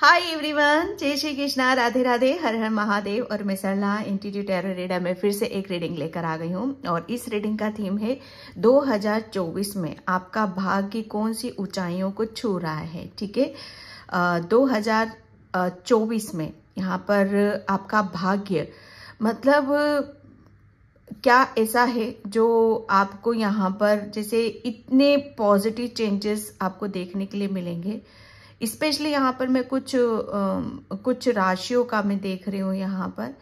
Hi everyone जय श्री कृष्णा राधे राधे हर हर महादेव और मैं सरला इंटीट्यूट एरो रेडा में फिर से एक रीडिंग लेकर आ गई हूँ और इस रीडिंग का थीम है 2024 में आपका भाग्य कौन सी ऊंचाइयों को छू रहा है ठीक है दो हजार में यहाँ पर आपका भाग्य मतलब क्या ऐसा है जो आपको यहाँ पर जैसे इतने पॉजिटिव चेंजेस आपको देखने के लिए मिलेंगे स्पेशली यहाँ पर मैं कुछ आ, कुछ राशियों का मैं देख रही हूँ यहाँ पर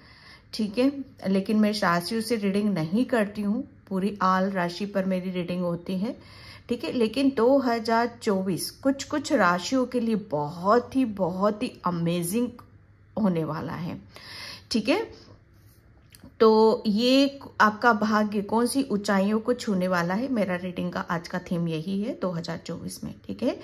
ठीक है लेकिन मैं राशियों से रीडिंग नहीं करती हूँ पूरी आल राशि पर मेरी रीडिंग होती है ठीक है लेकिन 2024 कुछ कुछ राशियों के लिए बहुत ही बहुत ही अमेजिंग होने वाला है ठीक है तो ये आपका भाग्य कौन सी ऊंचाइयों को छूने वाला है मेरा रीडिंग का आज का थीम यही है 2024 में ठीक है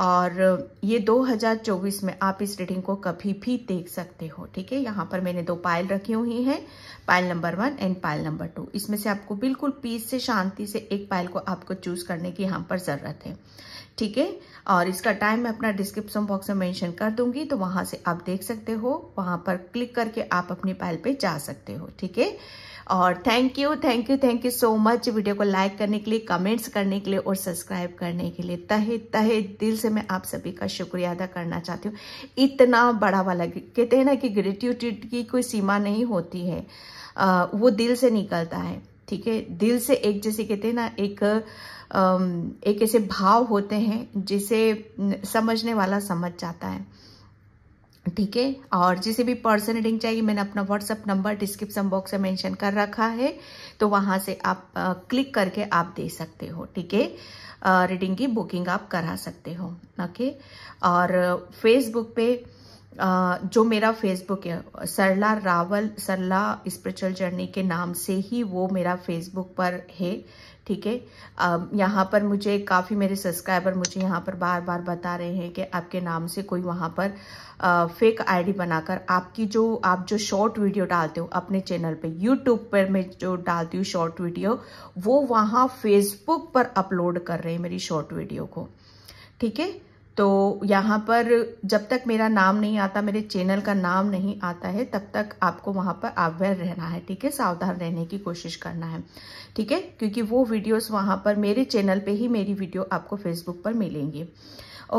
और ये 2024 में आप इस रीडिंग को कभी भी देख सकते हो ठीक है यहाँ पर मैंने दो पाइल रखी हुई हैं pile number one and pile number two इसमें से आपको बिल्कुल पीस से शांति से एक पाइल को आपको चूज करने की यहाँ पर ज़रूरत है ठीक है और इसका टाइम मैं अपना डिस्क्रिप्शन बॉक्स में मेंशन कर दूंगी तो वहां से आप देख सकते हो वहां पर क्लिक करके आप अपनी पाइल पे जा सकते हो ठीक है और thank you thank you thank you so much video को लाइक करने के लिए कमेंट्स करने के लिए और सब्सक्राइब करने के लिए तहे तहे दिल से मैं आप सभी का शुक्रिया अदा करना चाहती हूँ इतना बड़ा वाला कहते हैं ना कि ग्रेटिट्यूड की कोई सीमा नहीं होती है आ, वो दिल से निकलता है ठीक है दिल से एक जैसे कहते हैं ना एक एक ऐसे भाव होते हैं जिसे समझने वाला समझ जाता है ठीक है और जिसे भी पर्सन रीडिंग चाहिए मैंने अपना व्हाट्सअप नंबर डिस्क्रिप्शन बॉक्स में मेंशन कर रखा है तो वहाँ से आप आ, क्लिक करके आप दे सकते हो ठीक है रीडिंग की बुकिंग आप करा सकते हो ओके और फेसबुक पे जो मेरा फेसबुक है सरला रावल सरला स्पिरिचुअल जर्नी के नाम से ही वो मेरा फेसबुक पर है ठीक है यहाँ पर मुझे काफ़ी मेरे सब्सक्राइबर मुझे यहाँ पर बार बार बता रहे हैं कि आपके नाम से कोई वहाँ पर आ, फेक आईडी बनाकर आपकी जो आप जो शॉर्ट वीडियो डालते हो अपने चैनल पे यूट्यूब पर मैं जो डालती हूँ शॉर्ट वीडियो वो वहाँ फेसबुक पर अपलोड कर रहे हैं मेरी शॉर्ट वीडियो को ठीक है तो यहाँ पर जब तक मेरा नाम नहीं आता मेरे चैनल का नाम नहीं आता है तब तक आपको वहाँ पर अवेयर रहना है ठीक है सावधान रहने की कोशिश करना है ठीक है क्योंकि वो वीडियोस वहाँ पर मेरे चैनल पे ही मेरी वीडियो आपको फेसबुक पर मिलेंगी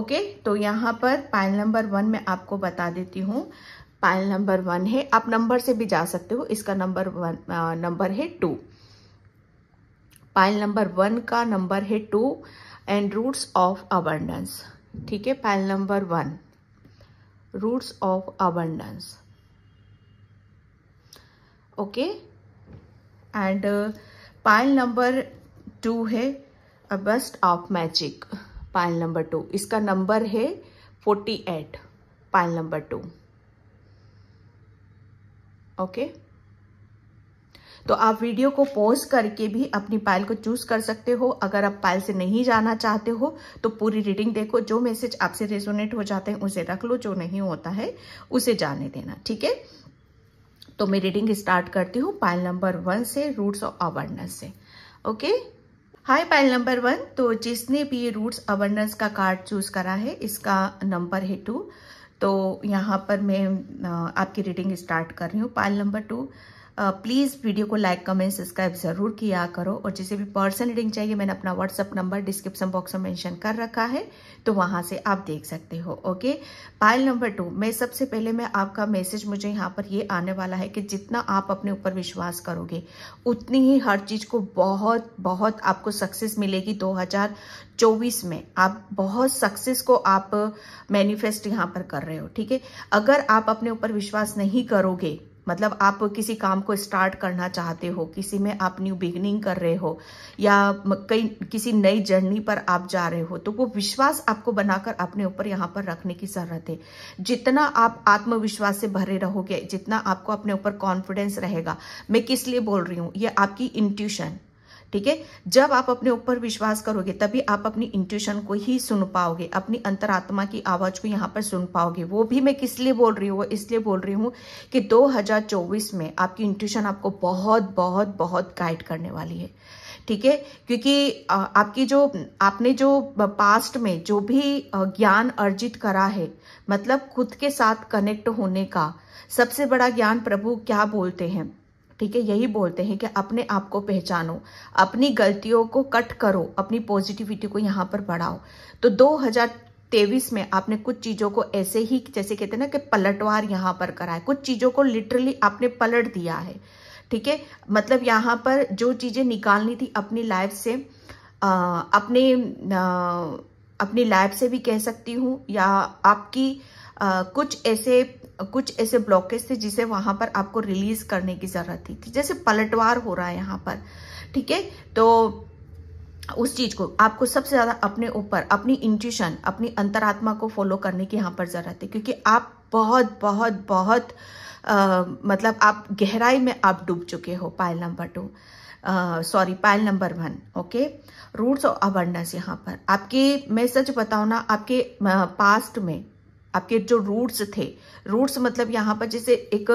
ओके तो यहाँ पर पाइल नंबर वन में आपको बता देती हूँ पाइल नंबर वन है आप नंबर से भी जा सकते हो इसका नंबर वन नंबर है टू पाइल नंबर वन का नंबर है two and roots of abundance ठीक है pile number one roots of abundance okay and pile number two है best of magic pile number two इसका नंबर है forty eight pile number two okay okay? तो आप video को pause करके भी अपनी पाइल को चूज कर सकते हो अगर आप पाइल से नहीं जाना चाहते हो तो पूरी रीडिंग देखो जो मैसेज आपसे रेजोनेट हो जाते हैं उसे रख लो जो नहीं होता है उसे जाने देना ठीक है तो मैं रीडिंग स्टार्ट करती हूँ पाइल नंबर वन से रूट्स ऑफ अवर्नेस से okay hi pile number one तो जिसने भी रूट्स अवर्नेस का कार्ड चूज करा है इसका नंबर है टू तो यहाँ पर मैं आपकी रीडिंग स्टार्ट कर रही हूँ pile number two please video को लाइक कमेंट सब्सक्राइब ज़रूर किया करो और जिसे भी पर्सन रीडिंग चाहिए मैंने अपना व्हाट्सअप नंबर डिस्क्रिप्शन बॉक्स में मेंशन कर रखा है तो वहां से आप देख सकते हो ओके पाइल नंबर टू मैं सबसे पहले मैं आपका मैसेज मुझे यहाँ पर ये आने वाला है कि जितना आप अपने ऊपर विश्वास करोगे उतनी ही हर चीज़ को बहुत बहुत आपको सक्सेस मिलेगी दो चौबीस में आप बहुत सक्सेस को आप मैनिफेस्ट यहाँ पर कर रहे हो ठीक है अगर आप अपने ऊपर विश्वास नहीं करोगे मतलब आप किसी काम को स्टार्ट करना चाहते हो किसी में आप न्यू बिगनिंग कर रहे हो या कई किसी नई जर्नी पर आप जा रहे हो तो वो विश्वास आपको बनाकर अपने ऊपर यहाँ पर रखने की जरूरत है जितना आप आत्मविश्वास से भरे रहोगे जितना आपको अपने ऊपर कॉन्फिडेंस रहेगा मैं किस लिए बोल रही हूँ ये आपकी इंट्यूशन ठीक है जब आप अपने ऊपर विश्वास करोगे तभी आप अपनी इंट्यूशन को ही सुन पाओगे अपनी अंतरात्मा की आवाज को यहाँ पर सुन पाओगे वो भी मैं किस लिए बोल रही हूँ इसलिए बोल रही हूँ कि 2024 में आपकी इंट्यूशन आपको बहुत बहुत बहुत गाइड करने वाली है ठीक है क्योंकि आपकी जो आपने जो पास्ट में जो भी ज्ञान अर्जित करा है मतलब खुद के साथ कनेक्ट होने का सबसे बड़ा ज्ञान प्रभु क्या बोलते हैं ठीक है यही बोलते हैं कि अपने आप को पहचानो अपनी गलतियों को कट करो अपनी पॉजिटिविटी को यहाँ पर बढ़ाओ तो 2023 में आपने कुछ चीज़ों को ऐसे ही जैसे कहते हैं ना कि पलटवार यहाँ पर करा है कुछ चीज़ों को लिटरली आपने पलट दिया है ठीक है मतलब यहाँ पर जो चीज़ें निकालनी थी अपनी लाइफ से आ, अपने आ, अपनी लाइफ से भी कह सकती हूँ या आपकी आ, कुछ ऐसे कुछ ऐसे ब्लॉकेज थे जिसे वहां पर आपको रिलीज करने की जरूरत थी जैसे पलटवार हो रहा है यहाँ पर ठीक है तो उस चीज को आपको सबसे ज्यादा अपने ऊपर अपनी इंट्यूशन अपनी अंतरात्मा को फॉलो करने की यहाँ पर जरूरत है क्योंकि आप बहुत बहुत बहुत आ, मतलब आप गहराई में आप डूब चुके हो pile number two sorry pile number one okay roots of abundance यहाँ पर आपके मैं सच बताऊ ना आपके पास्ट में आपके जो रूट्स थे रूट्स मतलब यहाँ पर जैसे एक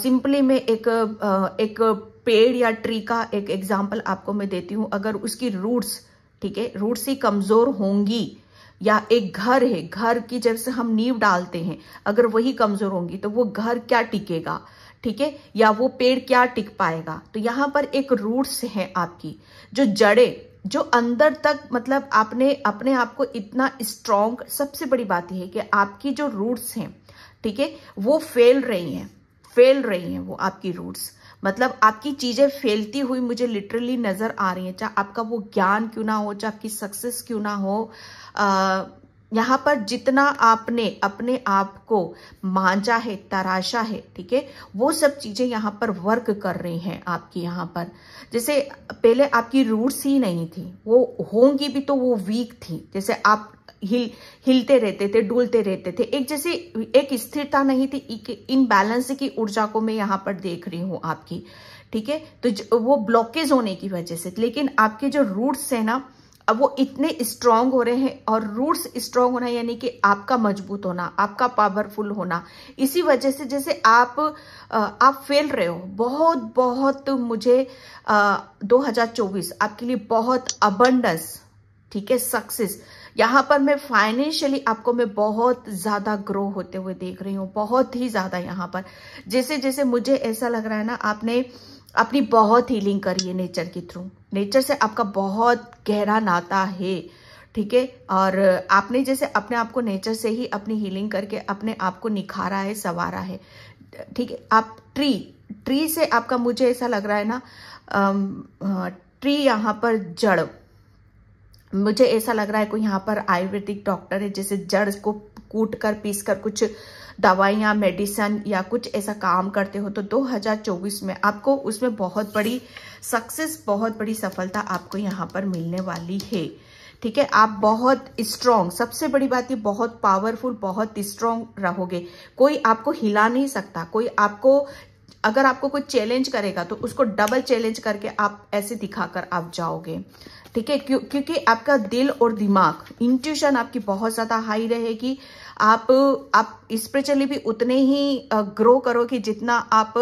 सिंपली में एक आ, एक पेड़ या ट्री का एक एग्जाम्पल आपको मैं देती हूँ अगर उसकी रूट्स ठीक है रूट्स ही कमजोर होंगी या एक घर है घर की जब से हम नींव डालते हैं अगर वही कमजोर होंगी तो वो घर क्या टिकेगा ठीक है या वो पेड़ क्या टिक पाएगा तो यहां पर एक रूट्स है आपकी जो जड़े जो अंदर तक मतलब आपने अपने आप को इतना स्ट्रांग सबसे बड़ी बात यह है कि आपकी जो रूट्स हैं ठीक है वो फेल रही हैं फेल रही हैं वो आपकी रूट्स मतलब आपकी चीज़ें फैलती हुई मुझे लिटरली नज़र आ रही हैं चाहे आपका वो ज्ञान क्यों ना हो चाहे आपकी सक्सेस क्यों ना हो आ, यहाँ पर जितना आपने अपने आप को मांझा है तराशा है ठीक है वो सब चीजें यहाँ पर वर्क कर रही हैं आपकी यहाँ पर जैसे पहले आपकी रूट्स ही नहीं थी वो होंगी भी तो वो वीक थी जैसे आप हिल हिलते रहते थे डुलते रहते थे एक जैसे एक स्थिरता नहीं थी इन बैलेंस की ऊर्जा को मैं यहाँ पर देख रही हूँ आपकी ठीक है तो वो ब्लॉकेज होने की वजह से लेकिन आपके जो रूट्स है ना अब वो इतने स्ट्रांग हो रहे हैं और रूट्स स्ट्रांग होना यानी कि आपका मजबूत होना आपका पावरफुल होना इसी वजह से जैसे आप आप फेल रहे हो बहुत बहुत मुझे आ, 2024 आपके लिए बहुत अबंडस ठीक है सक्सेस यहाँ पर मैं फाइनेंशियली आपको मैं बहुत ज़्यादा ग्रो होते हुए देख रही हूँ बहुत ही ज़्यादा यहाँ पर जैसे जैसे मुझे ऐसा लग रहा है ना आपने अपनी बहुत हीलिंग करिए नेचर के थ्रू नेचर से आपका बहुत गहरा नाता है ठीक है और आपने जैसे अपने आप को नेचर से ही अपनी हीलिंग करके अपने आप को निखारा है संवारा है ठीक है आप ट्री ट्री से आपका मुझे ऐसा लग रहा है ना ट्री यहाँ पर जड़ मुझे ऐसा लग रहा है कोई यहाँ पर आयुर्वेदिक डॉक्टर है जैसे जड़ को कूट कर पीस कर कुछ दवाइयाँ मेडिसन या कुछ ऐसा काम करते हो तो 2024 में आपको उसमें बहुत बड़ी सक्सेस बहुत बड़ी सफलता आपको यहाँ पर मिलने वाली है ठीक है आप बहुत स्ट्रांग सबसे बड़ी बात ये बहुत पावरफुल बहुत स्ट्रांग रहोगे कोई आपको हिला नहीं सकता कोई आपको अगर आपको कोई चैलेंज करेगा तो उसको डबल चैलेंज करके आप ऐसे दिखाकर आप जाओगे ठीक है क्यों क्योंकि आपका दिल और दिमाग इंट्यूशन आपकी बहुत ज़्यादा हाई रहेगी आप आप स्पिरिचुअली भी उतने ही ग्रो करोगे जितना आप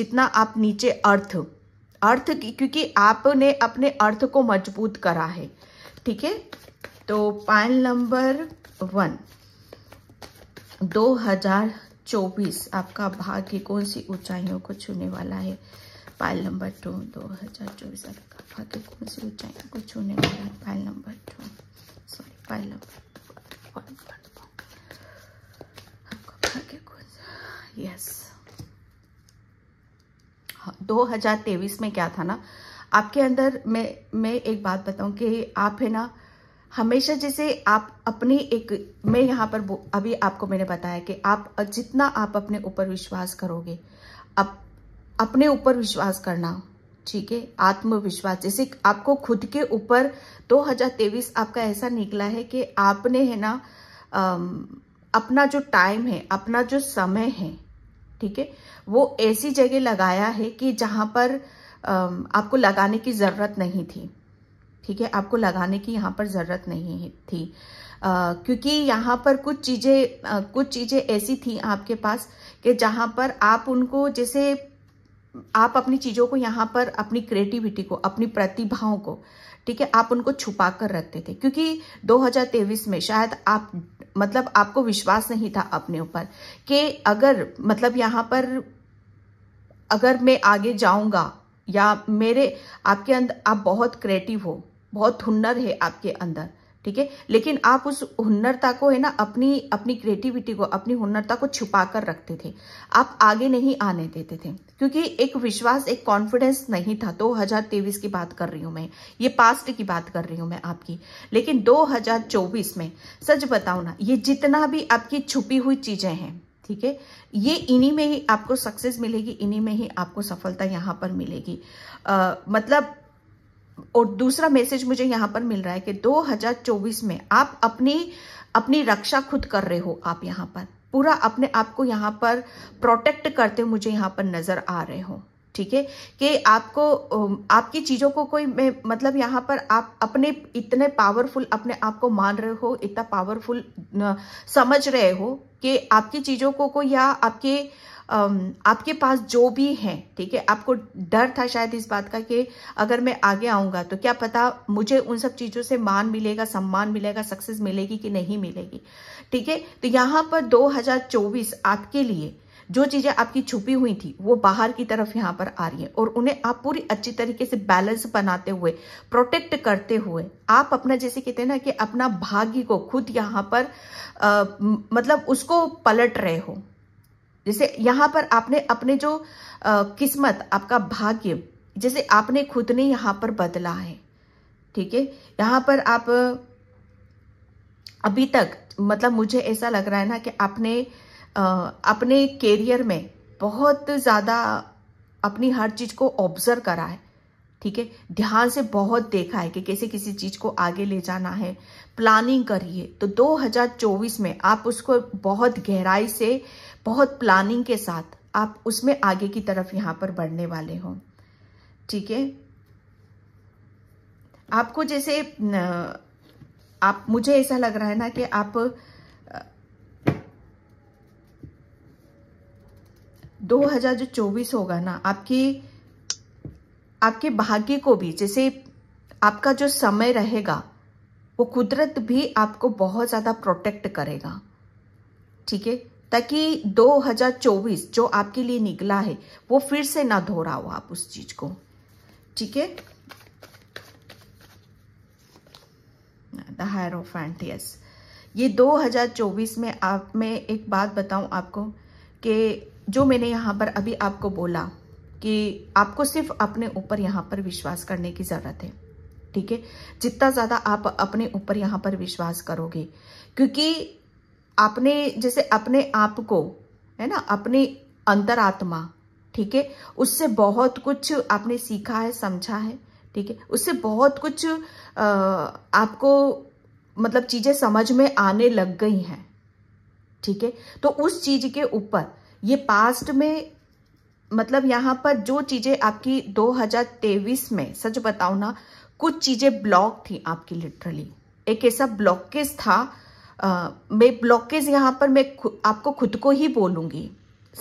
जितना आप नीचे अर्थ अर्थ क्योंकि आपने अपने अर्थ को मजबूत करा है ठीक है तो पाइल नंबर वन 2024 आपका भाग्य कौन सी ऊंचाइयों को छूने वाला है फाइल नंबर टू दो हज़ार चौबीस का के तो कौन सी ऊंचाइयों को छूने के बाद file number two sorry file number yes दो हजार तेईस में क्या था ना आपके अंदर मैं मैं एक बात बताऊं कि आप है ना हमेशा जैसे आप अपने एक मैं यहाँ पर अभी आपको मैंने बताया कि आप जितना आप अपने ऊपर विश्वास करोगे अब अपने ऊपर विश्वास करना ठीक है आत्मविश्वास जैसे आपको खुद के ऊपर 2023 आपका ऐसा निकला है कि आपने है ना अपना जो टाइम है अपना जो समय है ठीक है वो ऐसी जगह लगाया है कि जहां पर आपको लगाने की ज़रूरत नहीं थी ठीक है आपको लगाने की यहाँ पर ज़रूरत नहीं थी आ, क्योंकि यहाँ पर कुछ चीज़ें कुछ चीज़ें ऐसी थी आपके पास कि जहां पर आप उनको जैसे आप अपनी चीज़ों को यहाँ पर अपनी क्रिएटिविटी को अपनी प्रतिभाओं को ठीक है आप उनको छुपा कर रखते थे क्योंकि 2023 में शायद आप मतलब आपको विश्वास नहीं था अपने ऊपर कि अगर मतलब यहाँ पर अगर मैं आगे जाऊंगा या मेरे आपके अंदर आप बहुत क्रिएटिव हो बहुत हुनर है आपके अंदर ठीक है लेकिन आप उस हुनरता को है ना अपनी अपनी क्रिएटिविटी को अपनी हुनरता को छुपा कर रखते थे आप आगे नहीं आने देते थे क्योंकि एक विश्वास एक कॉन्फिडेंस नहीं था दो हजार तेईस की बात कर रही हूं मैं ये पास्ट की बात कर रही हूं मैं आपकी लेकिन दो हजार चौबीस में सच बताओ ना ये जितना भी आपकी छुपी हुई चीज़ें हैं ठीक है ये इन्हीं में ही आपको सक्सेस मिलेगी इन्हीं में ही आपको सफलता यहां पर मिलेगी आ, मतलब और दूसरा मैसेज मुझे यहाँ पर मिल रहा है कि 2024 में आप अपनी अपनी रक्षा खुद कर रहे हो आप यहाँ पर पूरा अपने आप को यहाँ पर प्रोटेक्ट करते मुझे यहाँ पर नजर आ रहे हो ठीक है कि आपको आपकी चीज़ों को कोई मैं मतलब यहाँ पर आप अपने इतने पावरफुल अपने आप को मान रहे हो इतना पावरफुल समझ रहे हो कि आपकी चीज़ों को को या आपके आपके पास जो भी है ठीक है आपको डर था शायद इस बात का कि अगर मैं आगे आऊंगा तो क्या पता मुझे उन सब चीज़ों से मान मिलेगा सम्मान मिलेगा सक्सेस मिलेगी कि नहीं मिलेगी ठीक है तो यहाँ पर 2024 आपके लिए जो चीज़ें आपकी छुपी हुई थी वो बाहर की तरफ यहाँ पर आ रही है और उन्हें आप पूरी अच्छी तरीके से बैलेंस बनाते हुए प्रोटेक्ट करते हुए आप अपना जैसे कहते हैं ना कि अपना भाग्य को खुद यहाँ पर आ, मतलब उसको पलट रहे हो जैसे यहाँ पर आपने अपने जो आ, किस्मत आपका भाग्य जैसे आपने खुद ने यहां पर बदला है ठीक है यहां पर आप अभी तक मतलब मुझे ऐसा लग रहा है ना कि आपने आ, अपने कैरियर में बहुत ज़्यादा अपनी हर चीज़ को ऑब्जर्व करा है ठीक है ध्यान से बहुत देखा है कि कैसे किसी चीज़ को आगे ले जाना है प्लानिंग करिए तो 2024 में आप उसको बहुत गहराई से बहुत प्लानिंग के साथ आप उसमें आगे की तरफ यहाँ पर बढ़ने वाले हों ठीक है आपको जैसे आप मुझे ऐसा लग रहा है ना कि आप 2024 होगा ना आपकी आपके भाग्य को भी जैसे आपका जो समय रहेगा वो कुदरत भी आपको बहुत ज़्यादा प्रोटेक्ट करेगा ठीक है ताकि 2024 जो आपके लिए निकला है वो फिर से ना दोहराओ आप उस चीज को ठीक है द हायरोफेंट यस ये 2024 में आप में एक बात बताऊं आपको कि जो मैंने यहां पर अभी आपको बोला कि आपको सिर्फ अपने ऊपर यहां पर विश्वास करने की ज़रूरत है ठीक है जितना ज़्यादा आप अपने ऊपर यहां पर विश्वास करोगे क्योंकि आपने जैसे अपने आप को है ना अपने अंतरात्मा ठीक है उससे बहुत कुछ आपने सीखा है समझा है ठीक है उससे बहुत कुछ आ, आपको मतलब चीज़ें समझ में आने लग गई हैं ठीक है तो उस चीज़ के ऊपर ये पास्ट में मतलब यहाँ पर जो चीज़ें आपकी 2023 में सच बताओ ना कुछ चीज़ें ब्लॉक थी आपकी लिटरली एक ऐसा ब्लॉकेज था आ, मैं ब्लॉकेज यहाँ पर मैं खु, आपको खुद को ही बोलूँगी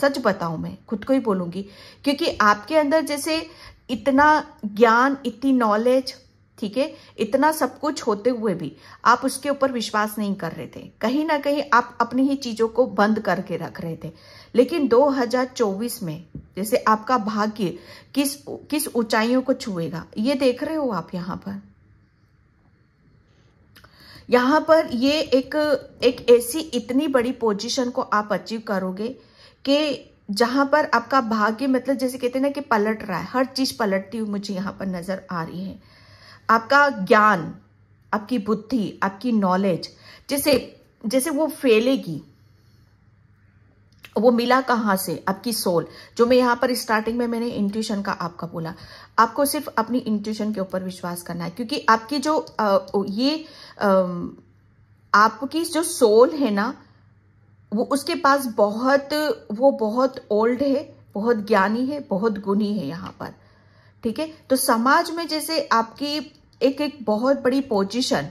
सच बताऊँ मैं खुद को ही बोलूँगी क्योंकि आपके अंदर जैसे इतना ज्ञान इतनी नॉलेज ठीक है इतना सब कुछ होते हुए भी आप उसके ऊपर विश्वास नहीं कर रहे थे कहीं ना कहीं आप अपनी ही चीज़ों को बंद करके रख रहे थे लेकिन 2024 में जैसे आपका भाग्य किस किस ऊंचाइयों को छुएगा ये देख रहे हो आप यहाँ पर यहाँ पर ये एक एक ऐसी इतनी बड़ी पोजीशन को आप अचीव करोगे कि जहाँ पर आपका भाग्य मतलब जैसे कहते हैं ना कि पलट रहा है हर चीज़ पलटती हुई मुझे यहाँ पर नज़र आ रही है आपका ज्ञान आपकी बुद्धि आपकी नॉलेज जैसे जैसे वो फैलेगी वो मिला कहाँ से आपकी सोल जो मैं यहाँ पर स्टार्टिंग में मैंने इंट्यूशन का आपका बोला आपको सिर्फ अपनी इंट्यूशन के ऊपर विश्वास करना है क्योंकि आपकी जो आ, ये आ, आपकी जो सोल है ना वो उसके पास बहुत वो बहुत ओल्ड है बहुत ज्ञानी है बहुत गुणी है यहाँ पर ठीक है तो समाज में जैसे आपकी एक एक बहुत बड़ी पोजिशन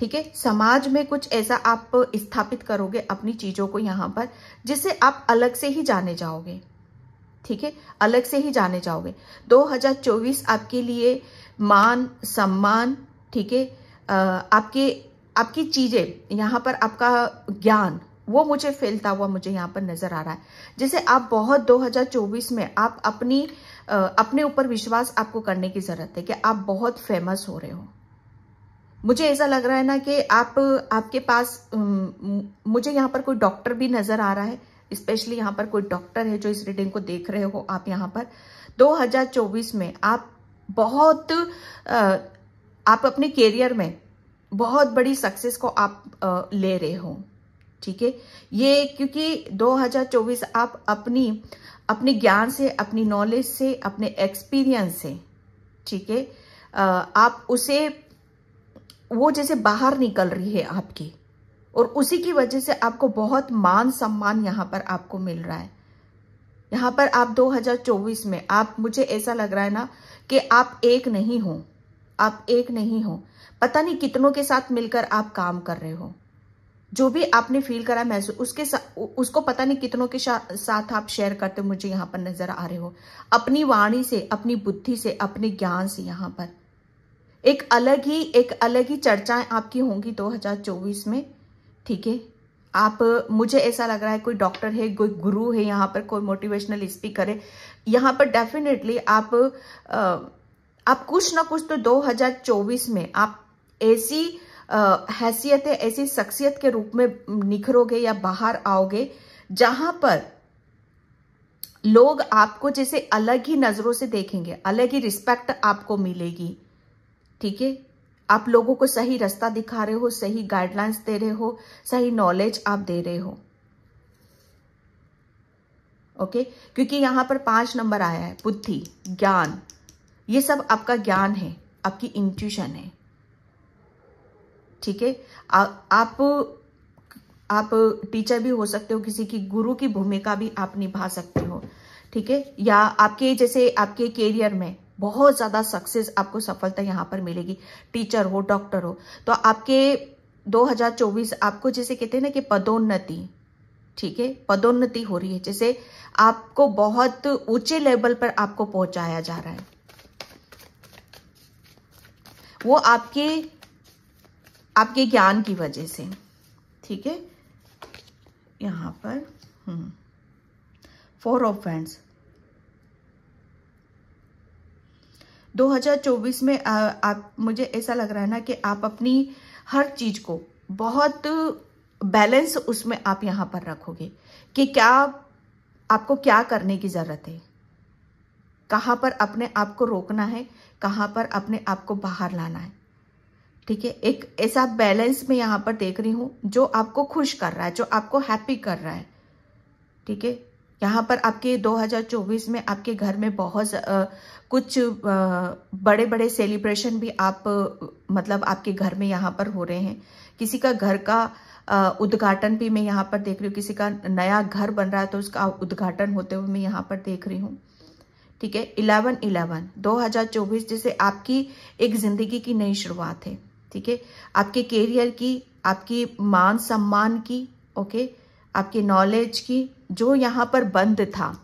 ठीक है समाज में कुछ ऐसा आप स्थापित करोगे अपनी चीजों को यहाँ पर जिससे आप अलग से ही जाने जाओगे ठीक है अलग से ही जाने जाओगे 2024 आपके लिए मान सम्मान ठीक है आपके आपकी चीजें यहाँ पर आपका ज्ञान वो मुझे फैलता हुआ मुझे यहाँ पर नजर आ रहा है जिसे आप बहुत 2024 में आप अपनी अपने ऊपर विश्वास आपको करने की जरूरत है कि आप बहुत फेमस हो रहे हो मुझे ऐसा लग रहा है ना कि आप आपके पास मुझे यहाँ पर कोई डॉक्टर भी नज़र आ रहा है स्पेशली यहाँ पर कोई डॉक्टर है जो इस रीडिंग को देख रहे हो आप यहाँ पर 2024 में आप बहुत आप अपने कैरियर में बहुत बड़ी सक्सेस को आप ले रहे हो ठीक है ये क्योंकि 2024 आप अपनी अपने ज्ञान से अपनी नॉलेज से अपने एक्सपीरियंस से ठीक है आप उसे वो जैसे बाहर निकल रही है आपकी और उसी की वजह से आपको बहुत मान सम्मान यहाँ पर आपको मिल रहा है यहाँ पर आप 2024 में आप मुझे ऐसा लग रहा है ना कि आप एक नहीं हो आप एक नहीं हो पता नहीं कितनों के साथ मिलकर आप काम कर रहे हो जो भी आपने फील करा महसूस उसके उसको पता नहीं कितनों के साथ आप शेयर करते मुझे यहाँ पर नजर आ रहे हो अपनी वाणी से अपनी बुद्धि से अपने ज्ञान से यहाँ पर एक अलग ही एक अलग ही चर्चाएं आपकी होंगी 2024 में ठीक है आप मुझे ऐसा लग रहा है कोई डॉक्टर है कोई गुरु है यहाँ पर कोई मोटिवेशनल स्पीकर है यहाँ पर डेफिनेटली आप आप कुछ ना कुछ तो 2024 में आप ऐसी हैसियत है ऐसी शख्सियत के रूप में निखरोगे या बाहर आओगे जहां पर लोग आपको जैसे अलग ही नजरों से देखेंगे अलग ही रिस्पेक्ट आपको मिलेगी ठीक है आप लोगों को सही रास्ता दिखा रहे हो सही गाइडलाइंस दे रहे हो सही नॉलेज आप दे रहे हो ओके क्योंकि यहां पर पांच नंबर आया है बुद्धि ज्ञान ये सब आपका ज्ञान है आपकी इंट्यूशन है ठीक है आप आप टीचर भी हो सकते हो किसी की गुरु की भूमिका भी आप निभा सकते हो ठीक है या आपके जैसे आपके करियर में बहुत ज़्यादा सक्सेस आपको सफलता यहाँ पर मिलेगी टीचर हो डॉक्टर हो तो आपके 2024 आपको जैसे कहते हैं ना कि पदोन्नति ठीक है पदोन्नति हो रही है जैसे आपको बहुत ऊंचे लेवल पर आपको पहुंचाया जा रहा है वो आपके आपके ज्ञान की वजह से ठीक है यहां पर हम्म फोर ऑफ फ्रेंड्स 2024 में आ, आप मुझे ऐसा लग रहा है ना कि आप अपनी हर चीज को बहुत बैलेंस उसमें आप यहाँ पर रखोगे कि क्या आपको क्या करने की ज़रूरत है कहाँ पर अपने आप को रोकना है कहाँ पर अपने आप को बाहर लाना है ठीक है एक ऐसा बैलेंस मैं यहाँ पर देख रही हूँ जो आपको खुश कर रहा है जो आपको हैप्पी कर रहा है ठीक है यहाँ पर आपके 2024 में आपके घर में बहुत आ, कुछ आ, बड़े बड़े सेलिब्रेशन भी आप मतलब आपके घर में यहाँ पर हो रहे हैं किसी का घर का उद्घाटन भी मैं यहाँ पर देख रही हूँ किसी का नया घर बन रहा है तो उसका उद्घाटन होते हुए मैं यहाँ पर देख रही हूँ ठीक है इलेवन इलेवन दो हजार चौबीस जैसे आपकी एक जिंदगी की नई शुरुआत है ठीक है आपके कैरियर की आपकी मान सम्मान की ओके आपके नॉलेज की जो यहाँ पर बंद था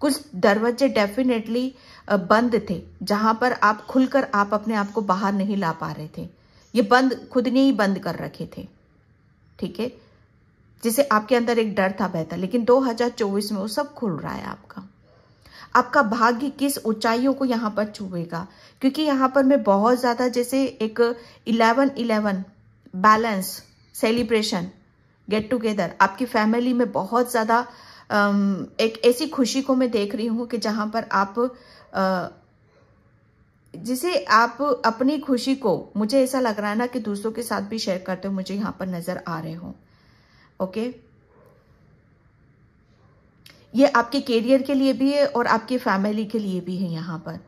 कुछ दरवाजे डेफिनेटली बंद थे जहाँ पर आप खुलकर आप अपने आप को बाहर नहीं ला पा रहे थे ये बंद खुद ने ही बंद कर रखे थे ठीक है जिसे आपके अंदर एक डर था बेहतर लेकिन 2024 में वो सब खुल रहा है आपका आपका भाग्य किस ऊंचाइयों को यहाँ पर छुएगा क्योंकि यहाँ पर मैं बहुत ज़्यादा जैसे एक eleven eleven balance celebration get together आपकी फैमिली में बहुत ज़्यादा एक ऐसी खुशी को मैं देख रही हूँ कि जहाँ पर आप जिसे आप अपनी खुशी को मुझे ऐसा लग रहा है ना कि दूसरों के साथ भी शेयर करते हो मुझे यहाँ पर नज़र आ रहे हो ओके ये आपके कैरियर के लिए भी है और आपकी फैमिली के लिए भी है यहाँ पर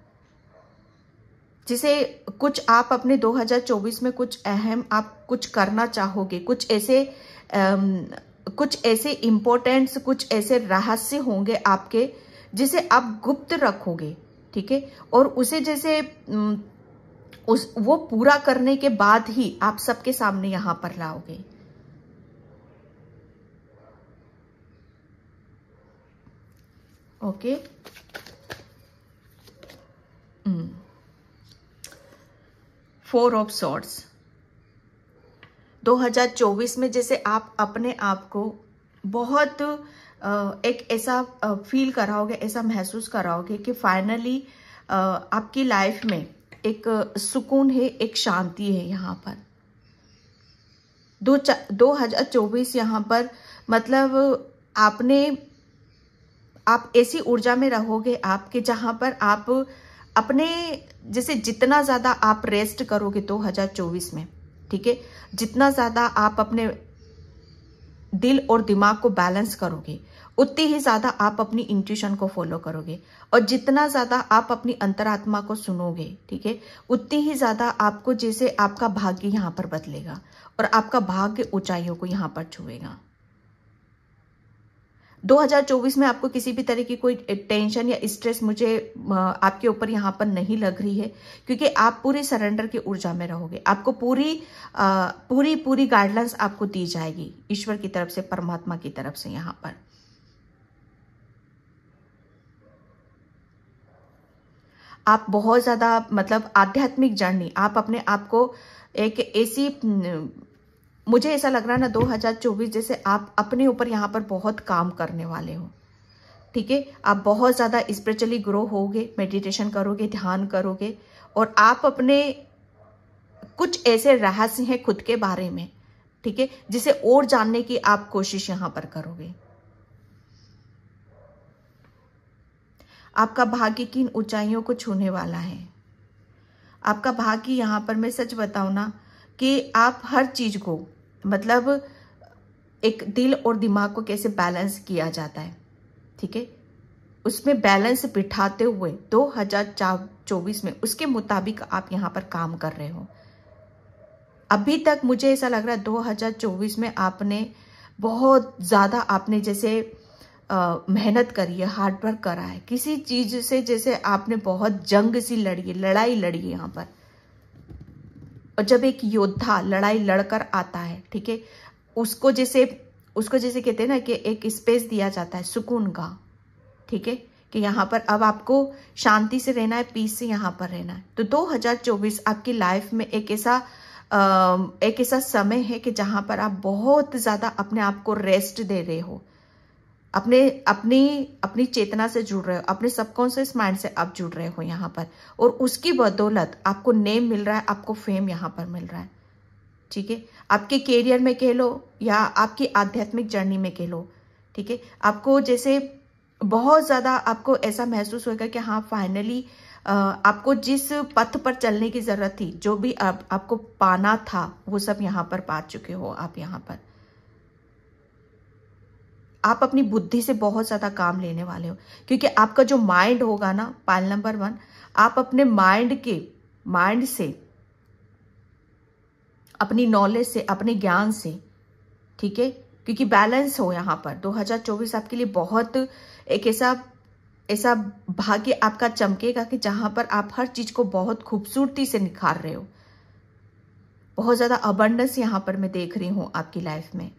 जिसे कुछ आप अपने 2024 में कुछ अहम आप कुछ करना चाहोगे कुछ ऐसे कुछ ऐसे इम्पोर्टेंट्स कुछ ऐसे रहस्य होंगे आपके जिसे आप गुप्त रखोगे ठीक है और उसे जैसे उस वो पूरा करने के बाद ही आप सबके सामने यहां पर लाओगे ओके फोर ऑफ सॉर्ट्स 2024 में जैसे आप अपने आप को बहुत एक ऐसा फील कराओगे ऐसा महसूस कराओगे कि फाइनली आपकी लाइफ में एक सुकून है एक शांति है यहाँ पर दो दो हजार चौबीस यहाँ पर मतलब आपने आप ऐसी ऊर्जा में रहोगे आपके जहाँ पर आप अपने जैसे जितना ज़्यादा आप रेस्ट करोगे दो हजार चौबीस में ठीक है जितना ज़्यादा आप अपने दिल और दिमाग को बैलेंस करोगे उतनी ही ज़्यादा आप अपनी इंट्यूशन को फॉलो करोगे और जितना ज़्यादा आप अपनी अंतरात्मा को सुनोगे ठीक है उतनी ही ज़्यादा आपको जैसे आपका भाग्य यहाँ पर बदलेगा और आपका भाग्य ऊंचाइयों को यहाँ पर छुएगा 2024 में आपको किसी भी तरह की कोई टेंशन या स्ट्रेस मुझे आपके ऊपर यहाँ पर नहीं लग रही है क्योंकि आप पूरी सरेंडर की ऊर्जा में रहोगे आपको पूरी आ, पूरी पूरी गाइडलाइंस आपको दी जाएगी ईश्वर की तरफ से परमात्मा की तरफ से यहाँ पर आप बहुत ज़्यादा मतलब आध्यात्मिक जर्नी आप अपने आप को एक ऐसी मुझे ऐसा लग रहा है ना 2024 जैसे आप अपने ऊपर यहाँ पर बहुत काम करने वाले हो ठीक है आप बहुत ज़्यादा स्पिरिचुअली ग्रो होगे मेडिटेशन करोगे ध्यान करोगे और आप अपने कुछ ऐसे रहस्य हैं खुद के बारे में ठीक है जिसे और जानने की आप कोशिश यहाँ पर करोगे आपका भाग्य किन ऊंचाइयों को छूने वाला है आपका भाग्य यहाँ पर मैं सच बताऊ ना कि आप हर चीज़ को मतलब एक दिल और दिमाग को कैसे बैलेंस किया जाता है ठीक है उसमें बैलेंस बिठाते हुए 2024 में उसके मुताबिक आप यहाँ पर काम कर रहे हो अभी तक मुझे ऐसा लग रहा है 2024 में आपने बहुत ज़्यादा आपने जैसे आ, मेहनत करी है हार्डवर्क करा है किसी चीज़ से जैसे आपने बहुत जंग सी लड़ी है लड़ाई लड़ी है यहाँ पर और जब एक योद्धा लड़ाई लड़कर आता है ठीक है उसको जैसे उसको जैसे कहते हैं ना कि एक स्पेस दिया जाता है सुकून का ठीक है कि यहाँ पर अब आपको शांति से रहना है पीस से यहाँ पर रहना है तो 2024 आपकी लाइफ में एक ऐसा एक ऐसा समय है कि जहाँ पर आप बहुत ज़्यादा अपने आप को रेस्ट दे रहे हो अपने अपनी अपनी चेतना से जुड़ रहे हो अपने सबकॉन्सियस माइंड से आप जुड़ रहे हो यहाँ पर और उसकी बदौलत आपको नेम मिल रहा है आपको फेम यहाँ पर मिल रहा है ठीक है आपके कैरियर में कह लो या आपकी आध्यात्मिक जर्नी में कह लो ठीक है आपको जैसे बहुत ज़्यादा आपको ऐसा महसूस होगा कि हाँ फाइनली आपको जिस पथ पर चलने की ज़रूरत थी जो भी आप, आपको पाना था वो सब यहाँ पर पा चुके हो आप यहाँ पर आप अपनी बुद्धि से बहुत ज़्यादा काम लेने वाले हो क्योंकि आपका जो माइंड होगा ना पाल नंबर वन आप अपने माइंड के माइंड से अपनी नॉलेज से अपने ज्ञान से ठीक है क्योंकि बैलेंस हो यहां पर 2024 आपके लिए बहुत एक ऐसा ऐसा भाग्य आपका चमकेगा कि जहां पर आप हर चीज़ को बहुत खूबसूरती से निखार रहे हो बहुत ज़्यादा अबंडस यहाँ पर मैं देख रही हूँ आपकी लाइफ में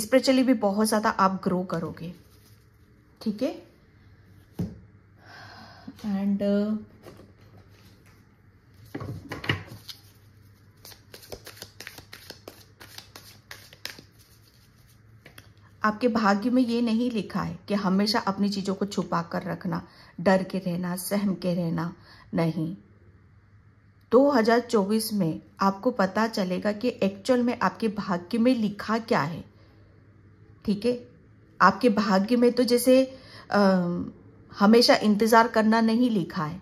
स्पिरिचुअली भी बहुत ज़्यादा आप ग्रो करोगे ठीक है एंड आपके भाग्य में ये नहीं लिखा है कि हमेशा अपनी चीज़ों को छुपा कर रखना डर के रहना सहम के रहना नहीं 2024 में आपको पता चलेगा कि एक्चुअल में आपके भाग्य में लिखा क्या है ठीक है आपके भाग्य में तो जैसे आ, हमेशा इंतज़ार करना नहीं लिखा है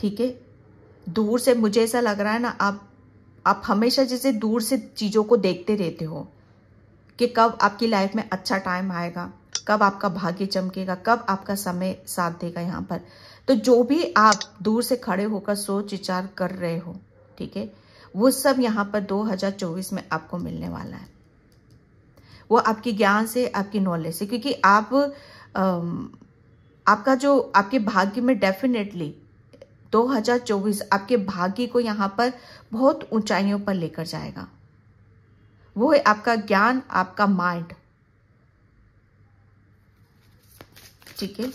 ठीक है दूर से मुझे ऐसा लग रहा है ना आप आप हमेशा जैसे दूर से चीज़ों को देखते रहते हो कि कब आपकी लाइफ में अच्छा टाइम आएगा कब आपका भाग्य चमकेगा कब आपका समय साथ देगा यहाँ पर तो जो भी आप दूर से खड़े होकर सोच विचार कर रहे हो ठीक है वो सब यहाँ पर 2024 में आपको मिलने वाला है वो आपके ज्ञान से आपकी नॉलेज से क्योंकि आप आपका जो आपके भाग्य में डेफिनेटली 2024 आपके भाग्य को यहाँ पर बहुत ऊंचाइयों पर लेकर जाएगा वो है आपका ज्ञान आपका माइंड ठीक है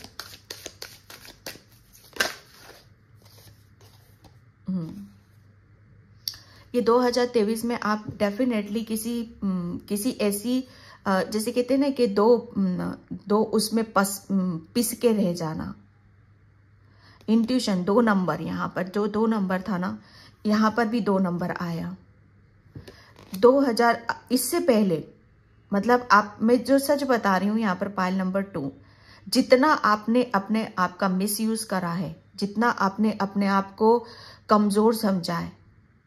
हम्म। ये 2023 में आप डेफिनेटली किसी हम्म, किसी ऐसी जैसे कहते हैं ना कि दो दो उसमें पस पिस के रह जाना इंट्यूशन दो नंबर यहाँ पर जो दो नंबर था ना यहाँ पर भी दो नंबर आया 2000 इससे पहले मतलब आप मैं जो सच बता रही हूँ यहाँ पर पायल नंबर टू जितना आपने अपने आप का मिस यूज करा है जितना आपने अपने आप को कमजोर समझा है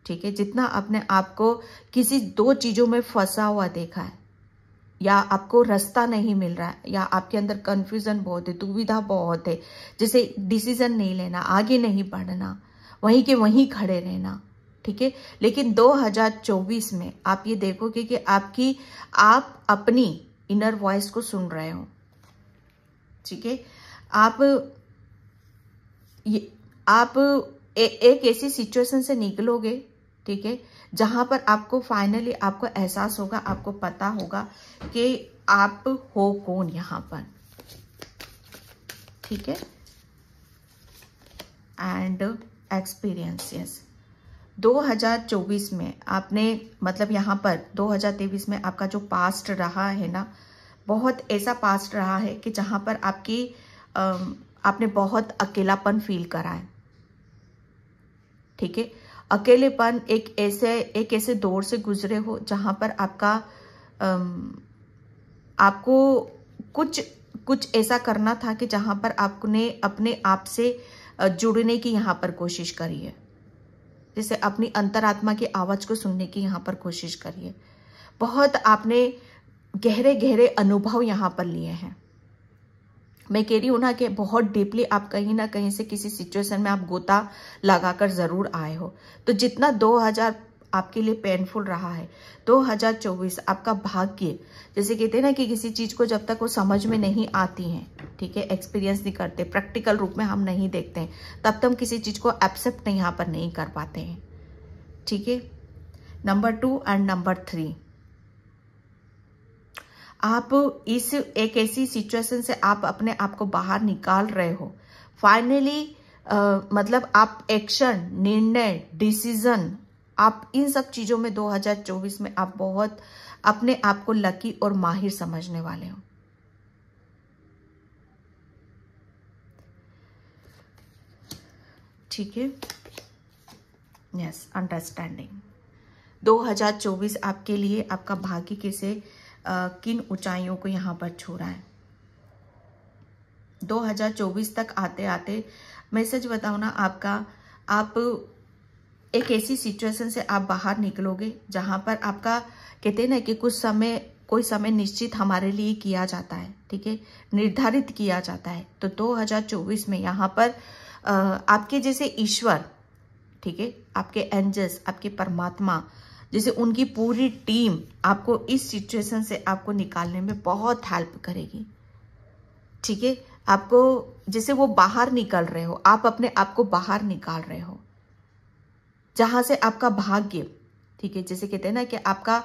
ठीक है जितना आपने आप को किसी दो चीजों में फंसा हुआ देखा है या आपको रास्ता नहीं मिल रहा है या आपके अंदर कन्फ्यूजन बहुत है दुविधा बहुत है जैसे डिसीजन नहीं लेना आगे नहीं बढ़ना वहीं के वहीं खड़े रहना ठीक है लेकिन 2024 में आप ये देखोगे कि आपकी आप अपनी इनर वॉइस को सुन रहे हो ठीक है आप ये आप ए, एक ऐसी सिचुएशन से निकलोगे ठीक है जहां पर आपको फाइनली आपको एहसास होगा आपको पता होगा कि आप हो कौन यहां पर ठीक है एंड एक्सपीरियंसेस 2024 में आपने मतलब यहां पर 2023 में आपका जो पास्ट रहा है ना बहुत ऐसा पास्ट रहा है कि जहां पर आपकी आपने बहुत अकेलापन फील करा है ठीक है अकेलेपन एक ऐसे एक ऐसे दौर से गुजरे हो जहाँ पर आपका आपको कुछ कुछ ऐसा करना था कि जहाँ पर आपने अपने आप से जुड़ने की यहाँ पर कोशिश करिए जैसे अपनी अंतरात्मा की आवाज़ को सुनने की यहाँ पर कोशिश करिए बहुत आपने गहरे गहरे अनुभव यहाँ पर लिए हैं मैं कह रही हूँ ना कि बहुत डीपली आप कहीं ना कहीं से किसी सिचुएशन में आप गोता लगाकर ज़रूर आए हो तो जितना 2000 आपके लिए पेनफुल रहा है 2024 आपका भाग्य जैसे कहते हैं ना कि किसी चीज़ को जब तक वो समझ में नहीं आती है ठीक है एक्सपीरियंस नहीं करते प्रैक्टिकल रूप में हम नहीं देखते हैं तब तक हम किसी चीज़ को एक्सेप्ट यहाँ पर नहीं कर पाते हैं ठीक है number two and number three आप इस एक ऐसी सिचुएशन से आप अपने आप को बाहर निकाल रहे हो फाइनली uh, मतलब आप एक्शन निर्णय डिसीजन आप इन सब चीज़ों में 2024 में आप बहुत अपने आप को लकी और माहिर समझने वाले हो ठीक है यस अंडरस्टैंडिंग 2024 आपके लिए आपका भाग्य कैसे किन ऊंचाइयों को यहाँ पर छू रहा है 2024 तक आते आते मैसेज बताओ ना आपका आप एक ऐसी सिचुएशन से आप बाहर निकलोगे जहाँ पर आपका कहते हैं ना कि कुछ समय कोई समय निश्चित हमारे लिए किया जाता है ठीक है निर्धारित किया जाता है तो 2024 में यहाँ पर आपके जैसे ईश्वर ठीक है आपके एंजल्स आपके परमात्मा जैसे उनकी पूरी टीम आपको इस सिचुएशन से आपको निकालने में बहुत हेल्प करेगी ठीक है आपको जैसे वो बाहर निकल रहे हो आप अपने आप को बाहर निकाल रहे हो जहां से आपका भाग्य ठीक है जैसे कहते हैं ना कि आपका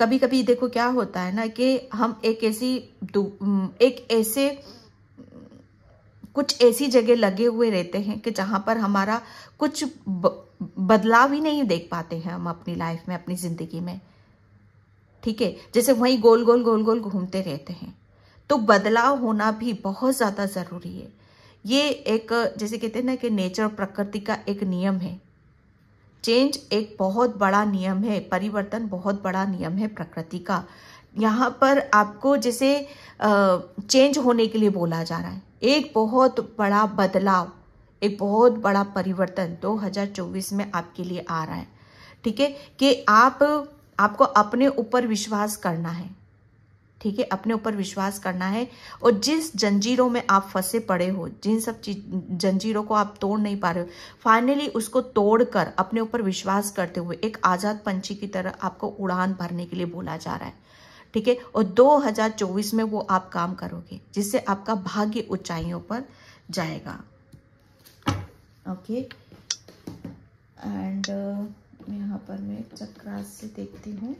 कभी कभी देखो क्या होता है ना कि हम एक ऐसी एक ऐसे कुछ ऐसी जगह लगे हुए रहते हैं कि जहां पर हमारा कुछ ब, बदलाव ही नहीं देख पाते हैं हम अपनी लाइफ में अपनी ज़िंदगी में ठीक है जैसे वहीं गोल गोल गोल गोल घूमते रहते हैं तो बदलाव होना भी बहुत ज़्यादा ज़रूरी है ये एक जैसे कहते हैं ना कि नेचर प्रकृति का एक नियम है चेंज एक बहुत बड़ा नियम है परिवर्तन बहुत बड़ा नियम है प्रकृति का यहाँ पर आपको जैसे चेंज होने के लिए बोला जा रहा है एक बहुत बड़ा बदलाव एक बहुत बड़ा परिवर्तन 2024 में आपके लिए आ रहा है ठीक है कि आप आपको अपने ऊपर विश्वास करना है ठीक है अपने ऊपर विश्वास करना है और जिस जंजीरों में आप फंसे पड़े हो जिन सब चीज जंजीरों को आप तोड़ नहीं पा रहे हो फाइनली उसको तोड़कर अपने ऊपर विश्वास करते हुए एक आज़ाद पंछी की तरह आपको उड़ान भरने के लिए बोला जा रहा है ठीक है और 2024 में वो आप काम करोगे जिससे आपका भाग्य ऊंचाइयों पर जाएगा ओके एंड uh, यहाँ पर मैं चक्रास से देखती हूँ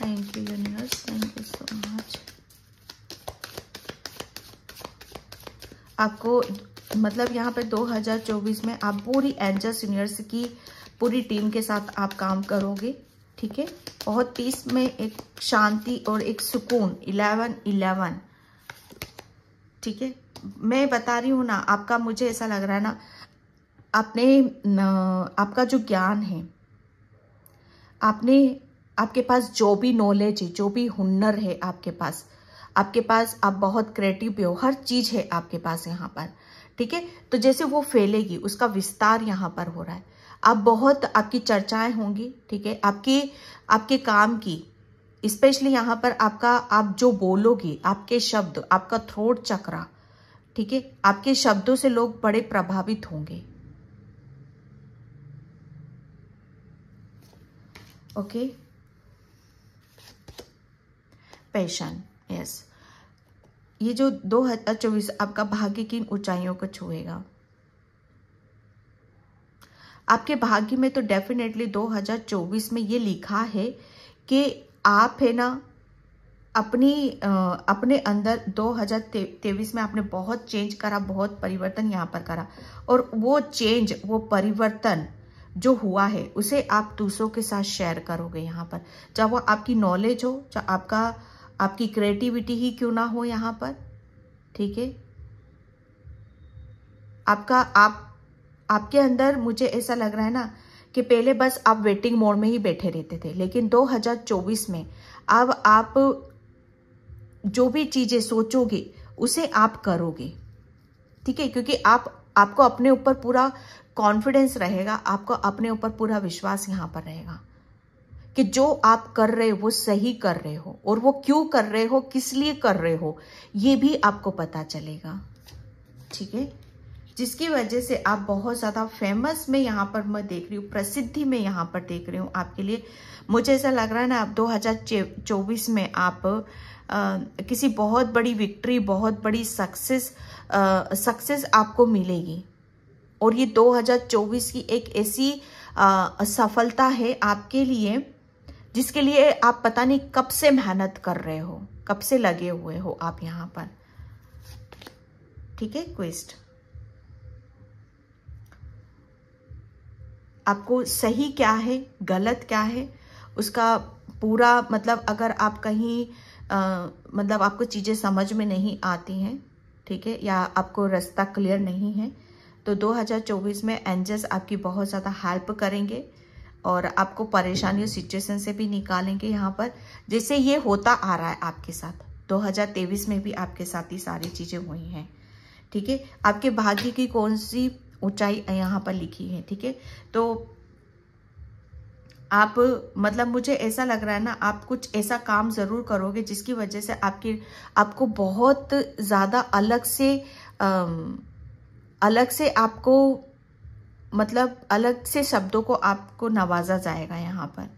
thank you universe thank you so much आपको मतलब यहाँ पे 2024 में आप पूरी एंजल्स यूनिवर्स की पूरी टीम के साथ आप काम करोगे ठीक है बहुत पीस में एक शांति और एक सुकून 11 11 ठीक है मैं बता रही हूँ ना आपका मुझे ऐसा लग रहा है ना आपने आपका जो ज्ञान है आपने आपके पास जो भी नॉलेज है जो भी हुनर है आपके पास आपके पास आप बहुत क्रिएटिव हो हर चीज़ है आपके पास यहाँ पर ठीक है तो जैसे वो फैलेगी उसका विस्तार यहाँ पर हो रहा है आप बहुत आपकी चर्चाएं होंगी ठीक है आपकी आपके काम की स्पेशली यहाँ पर आपका आप जो बोलोगे आपके शब्द आपका थ्रोट चक्रा ठीक है आपके शब्दों से लोग बड़े प्रभावित होंगे ओके पैशन यस ये जो दो हजार चौबीस आपका भाग्य की ऊंचाइयों को छुएगा आपके भाग्य में तो डेफिनेटली 2024 में ये लिखा है कि आप है ना अपनी अपने अंदर 2023 में आपने बहुत चेंज करा बहुत परिवर्तन यहाँ पर करा और वो चेंज वो परिवर्तन जो हुआ है उसे आप दूसरों के साथ शेयर करोगे यहाँ पर चाहे वो आपकी नॉलेज हो चाहे आपका आपकी क्रिएटिविटी ही क्यों ना हो यहाँ पर ठीक है आपका आप आपके अंदर मुझे ऐसा लग रहा है ना कि पहले बस आप वेटिंग मोड में ही बैठे रहते थे लेकिन 2024 में अब आप जो भी चीज़ें सोचोगे उसे आप करोगे ठीक है क्योंकि आप आपको अपने ऊपर पूरा कॉन्फिडेंस रहेगा आपको अपने ऊपर पूरा विश्वास यहाँ पर रहेगा कि जो आप कर रहे हो वो सही कर रहे हो और वो क्यों कर रहे हो किस लिए कर रहे हो ये भी आपको पता चलेगा ठीक है जिसकी वजह से आप बहुत ज़्यादा फेमस में यहाँ पर मैं देख रही हूँ प्रसिद्धि में यहाँ पर देख रही हूँ आपके लिए मुझे ऐसा लग रहा है ना आप 2024 में आप आ, किसी बहुत बड़ी विक्ट्री बहुत बड़ी सक्सेस सक्सेस आपको मिलेगी और ये 2024 की एक ऐसी सफलता है आपके लिए जिसके लिए आप पता नहीं कब से मेहनत कर रहे हो कब से लगे हुए हो आप यहाँ पर ठीक है क्विस्ट आपको सही क्या है गलत क्या है उसका पूरा मतलब अगर आप कहीं आ, मतलब आपको चीज़ें समझ में नहीं आती हैं ठीक है या आपको रास्ता क्लियर नहीं है तो 2024 में एंजल्स आपकी बहुत ज़्यादा हेल्प करेंगे और आपको परेशानियों सिचुएशन से भी निकालेंगे यहाँ पर जैसे ये होता आ रहा है आपके साथ 2023 में भी आपके साथ ये सारी चीज़ें हुई हैं ठीक है आपके भाग्य की कौन सी ऊंचाई यहाँ पर लिखी है ठीक है तो आप मतलब मुझे ऐसा लग रहा है ना आप कुछ ऐसा काम ज़रूर करोगे जिसकी वजह से आपकी आपको बहुत ज़्यादा अलग से अलग से आपको मतलब अलग से शब्दों को आपको नवाजा जाएगा यहाँ पर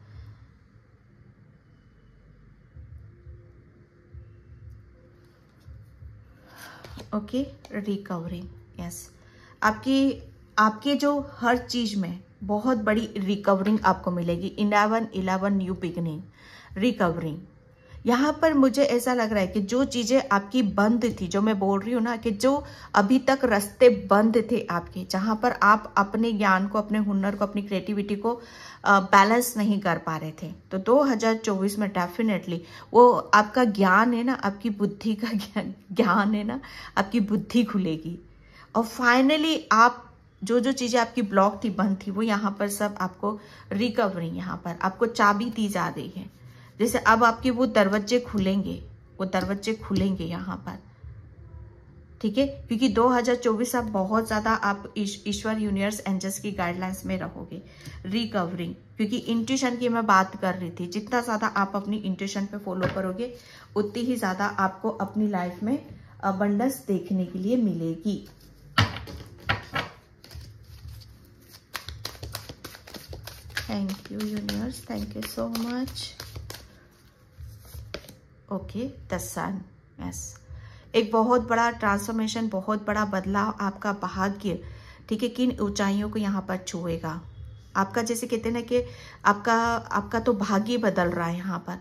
ओके रिकवरिंग यस आपकी आपके जो हर चीज़ में बहुत बड़ी रिकवरिंग आपको मिलेगी eleven eleven new beginning recovering यहाँ पर मुझे ऐसा लग रहा है कि जो चीज़ें आपकी बंद थी जो मैं बोल रही हूँ ना कि जो अभी तक रास्ते बंद थे आपके जहाँ पर आप अपने ज्ञान को अपने हुनर को अपनी क्रिएटिविटी को बैलेंस नहीं कर पा रहे थे तो 2024 में डेफिनेटली वो आपका ज्ञान है ना आपकी बुद्धि का ज्ञान है ना आपकी बुद्धि खुलेगी और फाइनली आप जो जो चीज़ें आपकी ब्लॉक थी बंद थी वो यहाँ पर सब आपको रिकवरिंग यहाँ पर आपको चाबी दी जा रही है जैसे अब आपके वो दरवाजे खुलेंगे वो दरवाजे खुलेंगे यहाँ पर ठीक है क्योंकि 2024 आप बहुत ज़्यादा आप ईश्वर यूनिवर्स एंजल्स की गाइडलाइंस में रहोगे रिकवरिंग क्योंकि इंट्यूशन की मैं बात कर रही थी जितना ज़्यादा आप अपनी इंट्यूशन पे फॉलो करोगे उतनी ही ज़्यादा आपको अपनी लाइफ में अबंडस देखने के लिए मिलेगी thank you universe thank you so much okay the sun yes एक बहुत बड़ा ट्रांसफॉर्मेशन बहुत बड़ा बदलाव आपका भाग्य ठीक है किन ऊंचाइयों को यहाँ पर छुएगा आपका जैसे कहते हैं ना कि आपका आपका तो भाग्य बदल रहा है यहाँ पर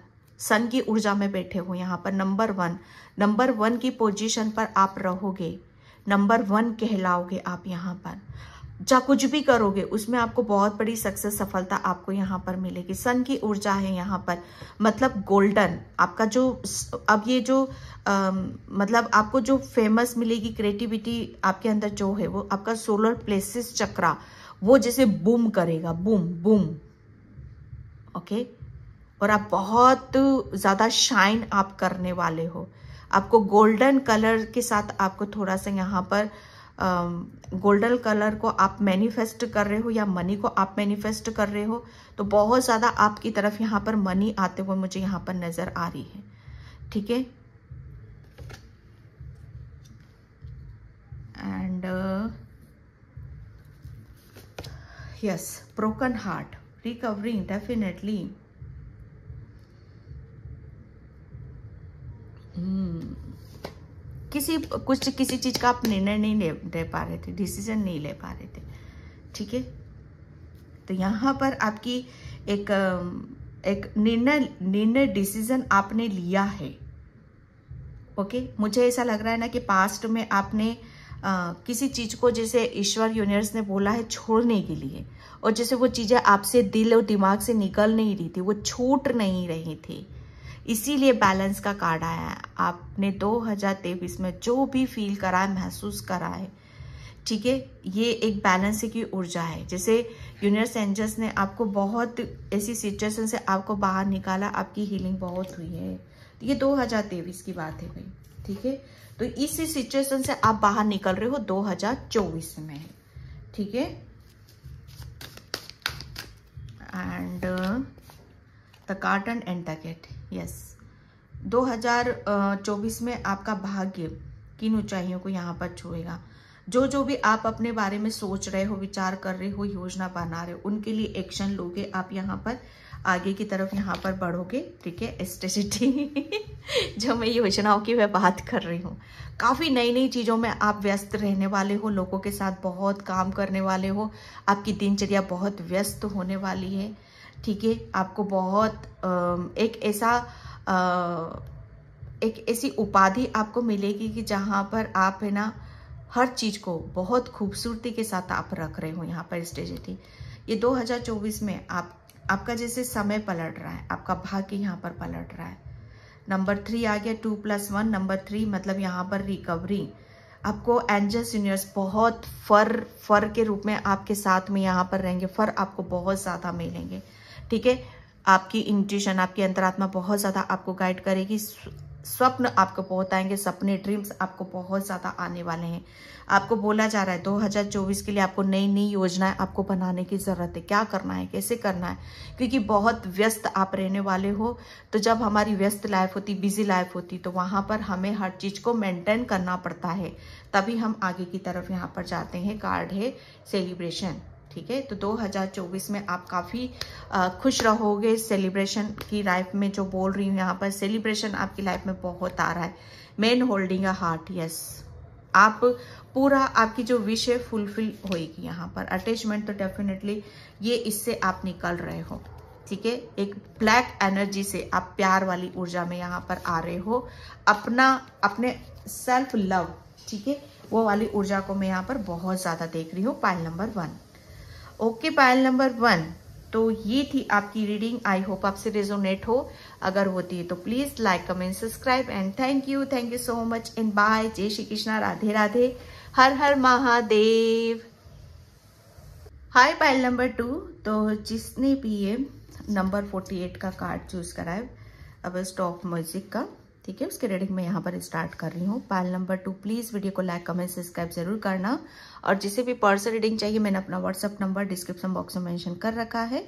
सन की ऊर्जा में बैठे हो यहाँ पर नंबर वन नंबर वन की पोजीशन पर आप रहोगे नंबर वन कहलाओगे आप यहाँ पर जा कुछ भी करोगे उसमें आपको बहुत बड़ी सक्सेस सफलता आपको यहाँ पर मिलेगी सन की ऊर्जा है यहाँ पर मतलब गोल्डन आपका जो अब ये जो आ, मतलब आपको जो फेमस मिलेगी क्रिएटिविटी आपके अंदर जो है वो आपका सोलर प्लेसेस चक्रा वो जैसे बूम करेगा बूम बूम ओके और आप बहुत ज़्यादा शाइन आप करने वाले हो आपको गोल्डन कलर के साथ आपको थोड़ा सा यहाँ पर गोल्डन um, कलर को आप मैनिफेस्ट कर रहे हो या मनी को आप मैनिफेस्ट कर रहे हो तो बहुत ज़्यादा आपकी तरफ यहाँ पर मनी आते हुए मुझे यहाँ पर नज़र आ रही है ठीक है and yes broken heart recovering definitely hmm किसी कुछ किसी चीज़ का आप निर्णय नहीं ले, ले पा रहे थे डिसीजन नहीं ले पा रहे थे ठीक है तो यहाँ पर आपकी एक एक निर्णय निर्णय डिसीजन आपने लिया है ओके मुझे ऐसा लग रहा है ना कि पास्ट में आपने आ, किसी चीज़ को जैसे ईश्वर यूनिवर्स ने बोला है छोड़ने के लिए और जैसे वो चीज़ें आपसे दिल और दिमाग से निकल नहीं रही थी वो छूट नहीं रही थी इसीलिए बैलेंस का कार्ड आया है आपने 2023 में जो भी फील करा है महसूस करा है ठीक है ये एक बैलेंस की ऊर्जा है जैसे यूनिवर्स एंजल्स ने आपको बहुत ऐसी सिचुएशन से आपको बाहर निकाला आपकी हीलिंग बहुत हुई है ये 2023 की बात है भाई ठीक है तो इसी सिचुएशन से आप बाहर निकल रहे हो 2024 में ठीक है and carton and the gate yes 2024 में आपका भाग्य किन ऊंचाइयों को यहाँ पर छुएगा जो जो भी आप अपने बारे में सोच रहे हो विचार कर रहे हो योजना बना रहे हो उनके लिए एक्शन लोगे आप यहाँ पर आगे की तरफ यहाँ पर बढ़ोगे ठीक है एस्टेसिटी जो मैं योजनाओं की मैं बात कर रही हूँ काफ़ी नई नई चीज़ों में आप व्यस्त रहने वाले हो लोगों के साथ बहुत काम करने वाले हो आपकी दिनचर्या बहुत व्यस्त होने वाली है ठीक है आपको बहुत एक ऐसा एक ऐसी उपाधि आपको मिलेगी कि जहाँ पर आप है ना हर चीज़ को बहुत खूबसूरती के साथ आप रख रहे हो यहाँ पर स्टेजिटी ये 2024 में आप आपका जैसे समय पलट रहा है आपका भाग्य यहाँ पर पलट रहा है नंबर थ्री आ गया two plus one number three मतलब यहाँ पर रिकवरी आपको एंजल्स यूनिवर्स बहुत फर फर के रूप में आपके साथ में यहाँ पर रहेंगे फर आपको बहुत ज़्यादा मिलेंगे ठीक है आपकी इंट्यूशन आपकी अंतरात्मा बहुत ज़्यादा आपको गाइड करेगी स्वप्न आपको बहुत आएंगे सपने ड्रीम्स आपको बहुत ज़्यादा आने वाले हैं आपको बोला जा रहा है 2024 के लिए आपको नई नई योजनाएं आपको बनाने की ज़रूरत है क्या करना है कैसे करना है क्योंकि बहुत व्यस्त आप रहने वाले हो तो जब हमारी व्यस्त लाइफ होती बिजी लाइफ होती तो वहाँ पर हमें हर चीज़ को मेंटेन करना पड़ता है तभी हम आगे की तरफ यहाँ पर जाते हैं कार्ड है सेलिब्रेशन ठीक है तो 2024 में आप काफ़ी खुश रहोगे सेलिब्रेशन की लाइफ में जो बोल रही हूँ यहाँ पर सेलिब्रेशन आपकी लाइफ में बहुत आ रहा है men holding a heart yes आप पूरा आपकी जो विश है फुलफिल होएगी यहाँ पर अटैचमेंट तो डेफिनेटली ये इससे आप निकल रहे हो ठीक है एक ब्लैक एनर्जी से आप प्यार वाली ऊर्जा में यहाँ पर आ रहे हो अपना अपने सेल्फ लव ठीक है वो वाली ऊर्जा को मैं यहाँ पर बहुत ज़्यादा देख रही हूँ pile number one okay pile number one तो ये थी आपकी रीडिंग आई होप आपसे रेजोनेट हो अगर होती है तो please like comment subscribe and thank you thank you so much and bye जय Shri Krishna Radhe Radhe Har Har Mahadev hi pile number two तो जिसने भी ये नंबर फोर्टी एट का कार्ड चूज करा है अब स्टॉप म्यूजिक का ठीक है उसके रीडिंग मैं यहाँ पर स्टार्ट कर रही हूँ pile number two please video को लाइक कमेंट सब्सक्राइब जरूर करना और जिसे भी पर्स रीडिंग चाहिए मैंने अपना व्हाट्सअप नंबर डिस्क्रिप्शन बॉक्स में मेंशन कर रखा है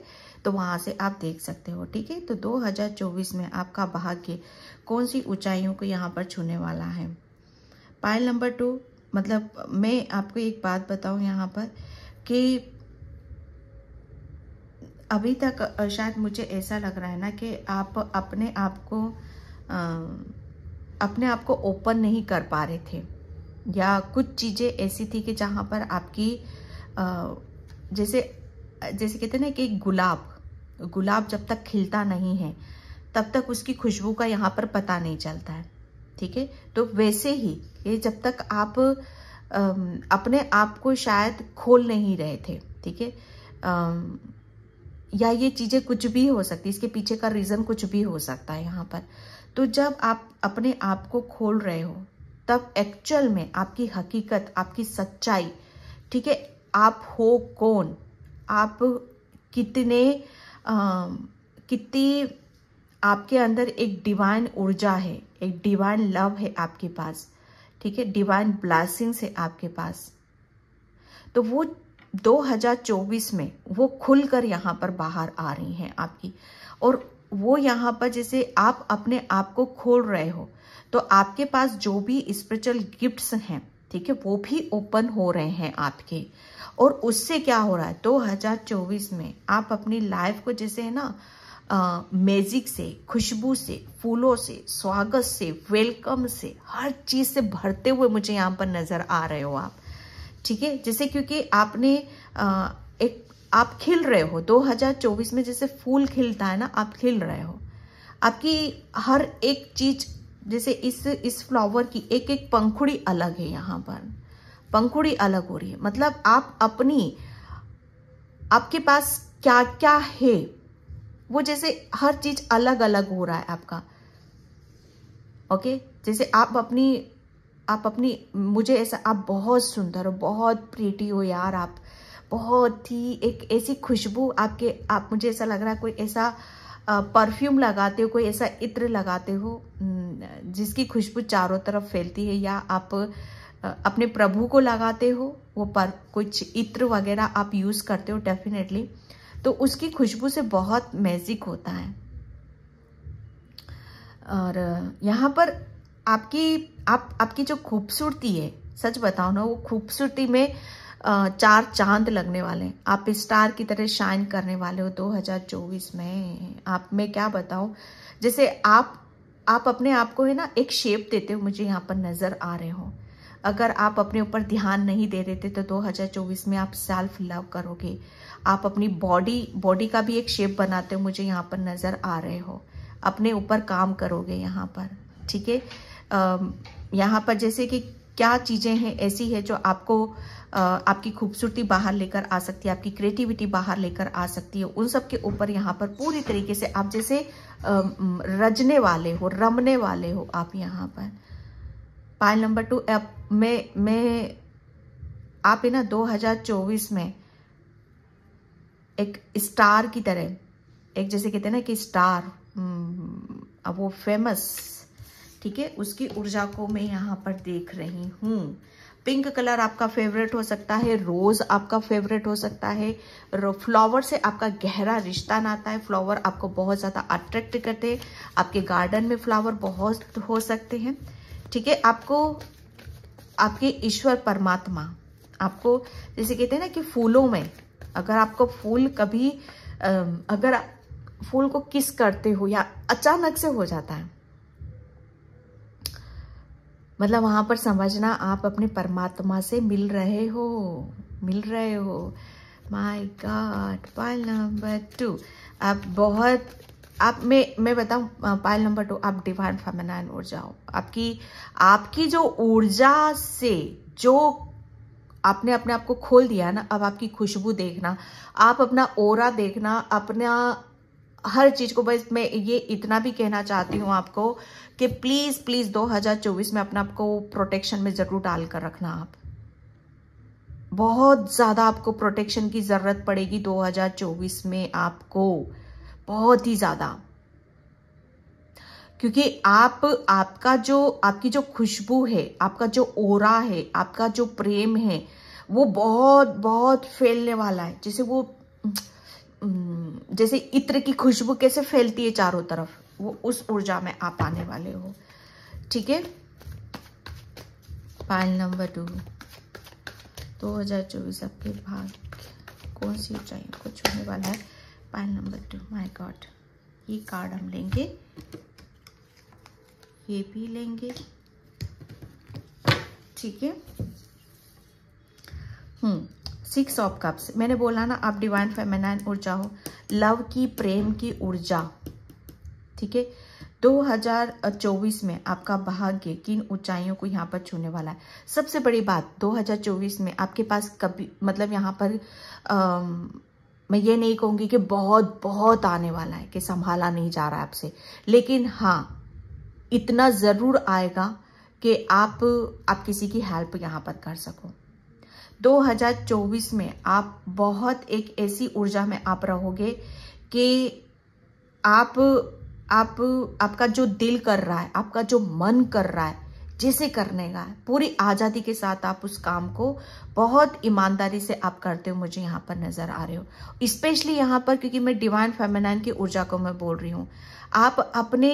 तो वहाँ से आप देख सकते हो ठीक है तो 2024 में आपका भाग्य कौन सी ऊंचाइयों को यहाँ पर छूने वाला है पायल नंबर टू मतलब मैं आपको एक बात बताऊँ यहाँ पर कि अभी तक शायद मुझे ऐसा लग रहा है ना कि आप अपने आप को अपने आप को ओपन नहीं कर पा रहे थे या कुछ चीज़ें ऐसी थी कि जहाँ पर आपकी जैसे जैसे कहते हैं ना कि गुलाब गुलाब जब तक खिलता नहीं है तब तक उसकी खुशबू का यहाँ पर पता नहीं चलता है ठीक है तो वैसे ही ये जब तक आप अपने आप को शायद खोल नहीं रहे थे ठीक है या ये चीज़ें कुछ भी हो सकती इसके पीछे का रीज़न कुछ भी हो सकता है यहाँ पर तो जब आप अपने आप को खोल रहे हो तब एक्चुअल में आपकी हकीकत आपकी सच्चाई ठीक है आप हो कौन आप कितने कितनी आपके अंदर एक डिवाइन ऊर्जा है एक डिवाइन लव है आपके पास ठीक है डिवाइन ब्लासिंग्स है आपके पास तो वो 2024 में वो खुलकर यहाँ पर बाहर आ रही हैं आपकी और वो यहाँ पर जैसे आप अपने आप को खोल रहे हो तो आपके पास जो भी स्पिरिचुअल गिफ्ट्स हैं ठीक है वो भी ओपन हो रहे हैं आपके और उससे क्या हो रहा है 2024 में आप अपनी लाइफ को जैसे है ना मैजिक से खुशबू से फूलों से स्वागत से वेलकम से हर चीज़ से भरते हुए मुझे यहाँ पर नज़र आ रहे हो आप ठीक है जैसे क्योंकि आपने आ, एक आप खिल रहे हो 2024 में जैसे फूल खिलता है ना आप खिल रहे हो आपकी हर एक चीज जैसे इस इस फ्लावर की एक एक पंखुड़ी अलग है यहाँ पर पंखुड़ी अलग हो रही है मतलब आप अपनी आपके पास क्या क्या है वो जैसे हर चीज अलग अलग हो रहा है आपका ओके जैसे आप अपनी आप अपनी मुझे ऐसा आप बहुत सुंदर हो बहुत प्रीटी हो यार आप बहुत ही एक ऐसी खुशबू आपके आप मुझे ऐसा लग रहा है कोई ऐसा परफ्यूम लगाते हो कोई ऐसा इत्र लगाते हो जिसकी खुशबू चारों तरफ फैलती है या आप अपने प्रभु को लगाते हो वो पर कुछ इत्र वगैरह आप यूज़ करते हो डेफिनेटली तो उसकी खुशबू से बहुत मैजिक होता है और यहाँ पर आपकी आप आपकी जो खूबसूरती है सच बताओ ना वो खूबसूरती में चार चांद लगने वाले हैं आप स्टार की तरह शाइन करने वाले हो 2024 में आप मैं क्या बताऊं जैसे आप आप अपने आप को है ना एक शेप देते हो मुझे यहाँ पर नज़र आ रहे हो अगर आप अपने ऊपर ध्यान नहीं दे देते तो 2024 में आप सेल्फ लव करोगे आप अपनी बॉडी बॉडी का भी एक शेप बनाते हो मुझे यहाँ पर नज़र आ रहे हो अपने ऊपर काम करोगे यहाँ पर ठीक है यहाँ पर जैसे कि क्या चीज़ें हैं ऐसी है जो आपको आपकी खूबसूरती बाहर लेकर आ सकती है आपकी क्रिएटिविटी बाहर लेकर आ सकती है उन सब के ऊपर यहाँ पर पूरी तरीके से आप जैसे रजने वाले हो रमने वाले हो आप यहाँ पर पाइल नंबर टू में मैं आप है ना 2024 में एक स्टार की तरह एक जैसे कहते हैं ना कि स्टार हम्म, वो फेमस ठीक है उसकी ऊर्जा को मैं यहाँ पर देख रही हूँ पिंक कलर आपका फेवरेट हो सकता है रोज आपका फेवरेट हो सकता है फ्लावर से आपका गहरा रिश्ता नाता है फ्लावर आपको बहुत ज़्यादा अट्रैक्ट करते हैं आपके गार्डन में फ्लावर बहुत हो सकते हैं ठीक है आपको आपके ईश्वर परमात्मा आपको जैसे कहते हैं ना कि फूलों में अगर आपको फूल कभी अगर फूल को किस करते हो या अचानक से हो जाता है मतलब वहाँ पर समझना आप अपने परमात्मा से मिल रहे हो मिल रहे हो my god pile number two आप बहुत आप मैं मैं बताऊँ पाइल नंबर टू आप डिवाइन फेमिनाइन ऊर्जा हो आपकी आपकी जो ऊर्जा से जो आपने अपने आप को खोल दिया ना अब आपकी खुशबू देखना आप अपना ओरा देखना अपना हर चीज़ को बस मैं ये इतना भी कहना चाहती हूँ आपको कि प्लीज़ प्लीज़ 2024 में अपने आपको प्रोटेक्शन में ज़रूर डाल कर रखना आप बहुत ज़्यादा आपको प्रोटेक्शन की ज़रूरत पड़ेगी 2024 में आपको बहुत ही ज़्यादा क्योंकि आप आपका जो आपकी जो खुशबू है आपका जो ओरा है आपका जो प्रेम है वो बहुत बहुत फैलने वाला है जैसे वो हम्म, जैसे इत्र की खुशबू कैसे फैलती है चारों तरफ वो उस ऊर्जा में आप आने वाले हो ठीक है पाइल नंबर टू दो हजार चौबीस आपके भाग्य कौन सी ऊंचाई को छूने वाला है pile number two my god ये कार्ड हम लेंगे ये भी लेंगे ठीक है सिक्स ऑफ कप्स मैंने बोला ना आप डिवाइन फेमेनाइन ऊर्जा हो लव की प्रेम की ऊर्जा ठीक है 2024 में आपका भाग्य किन ऊंचाइयों को यहाँ पर छूने वाला है सबसे बड़ी बात 2024 में आपके पास कभी मतलब यहाँ पर आ, मैं ये नहीं कहूँगी कि बहुत बहुत आने वाला है कि संभाला नहीं जा रहा है आपसे लेकिन हाँ इतना ज़रूर आएगा कि आप आप किसी की हेल्प यहाँ पर कर सको 2024 में आप बहुत एक ऐसी ऊर्जा में आप रहोगे कि आप आप आपका जो दिल कर रहा है आपका जो मन कर रहा है जैसे करने का पूरी आज़ादी के साथ आप उस काम को बहुत ईमानदारी से आप करते हो मुझे यहाँ पर नज़र आ रहे हो स्पेशली यहाँ पर क्योंकि मैं डिवाइन फेमिनाइन की ऊर्जा को मैं बोल रही हूँ आप अपने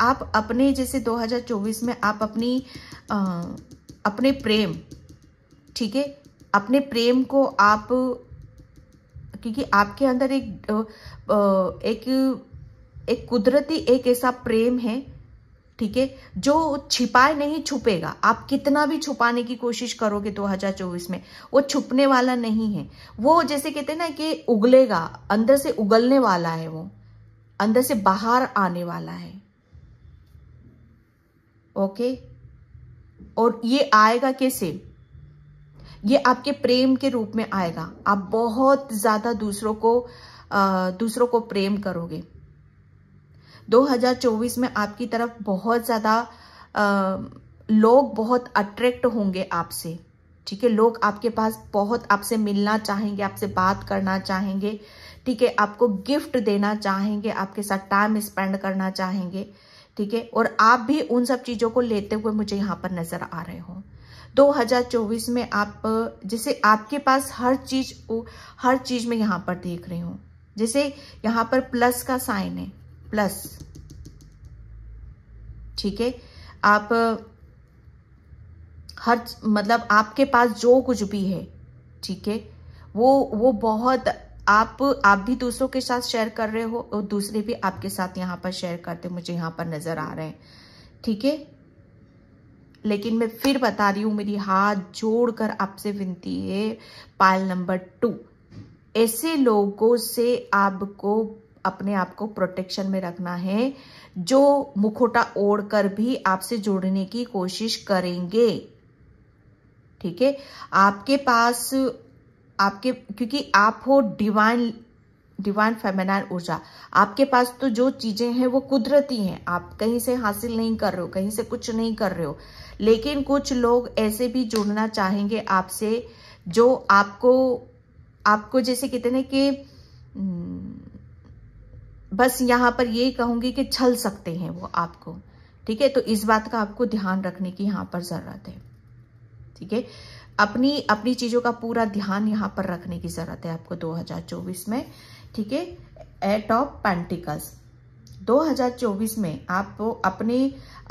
आप अपने जैसे 2024 में आप अपनी आ, अपने प्रेम ठीक है अपने प्रेम को आप क्योंकि आपके अंदर एक एक एक कुदरती एक ऐसा प्रेम है ठीक है जो छिपाए नहीं छुपेगा आप कितना भी छुपाने की कोशिश करोगे 2024 में वो छुपने वाला नहीं है वो जैसे कहते हैं ना कि उगलेगा अंदर से उगलने वाला है वो अंदर से बाहर आने वाला है ओके और ये आएगा कैसे ये आपके प्रेम के रूप में आएगा आप बहुत ज़्यादा दूसरों को दूसरों को प्रेम करोगे 2024 में आपकी तरफ बहुत ज़्यादा लोग बहुत अट्रैक्ट होंगे आपसे ठीक है लोग आपके पास बहुत आपसे मिलना चाहेंगे आपसे बात करना चाहेंगे ठीक है आपको गिफ्ट देना चाहेंगे आपके साथ टाइम स्पेंड करना चाहेंगे ठीक है और आप भी उन सब चीज़ों को लेते हुए मुझे यहाँ पर नज़र आ रहे हो 2024 में आप जैसे आपके पास हर चीज हर चीज में यहां पर देख रही हूं जैसे यहां पर प्लस का साइन है प्लस ठीक है आप हर मतलब आपके पास जो कुछ भी है ठीक है वो वो बहुत आप आप भी दूसरों के साथ शेयर कर रहे हो और दूसरे भी आपके साथ यहाँ पर शेयर करते मुझे यहां पर नजर आ रहे हैं ठीक है लेकिन मैं फिर बता रही हूँ मेरी हाथ जोड़कर आपसे विनती है पाल नंबर टू ऐसे लोगों से आपको अपने आप को प्रोटेक्शन में रखना है जो मुखोटा ओढ़ कर भी आपसे जुड़ने की कोशिश करेंगे ठीक है आपके पास आपके क्योंकि आप हो डिवाइन डिवाइन फेमेनाइन ऊर्जा आपके पास तो जो चीजें हैं वो कुदरती हैं आप कहीं से हासिल नहीं कर रहे हो कहीं से कुछ नहीं कर रहे हो लेकिन कुछ लोग ऐसे भी जुड़ना चाहेंगे आपसे जो आपको आपको जैसे कितने हैं कि हम्म, बस यहाँ पर ये कहूँगी कि छल सकते हैं वो आपको ठीक है तो इस बात का आपको ध्यान रखने की यहाँ पर ज़रूरत है ठीक है अपनी अपनी चीज़ों का पूरा ध्यान यहाँ पर रखने की ज़रूरत है आपको 2024 में ठीक है एट ऑफ पेंटिकल्स 2024 में आप अपने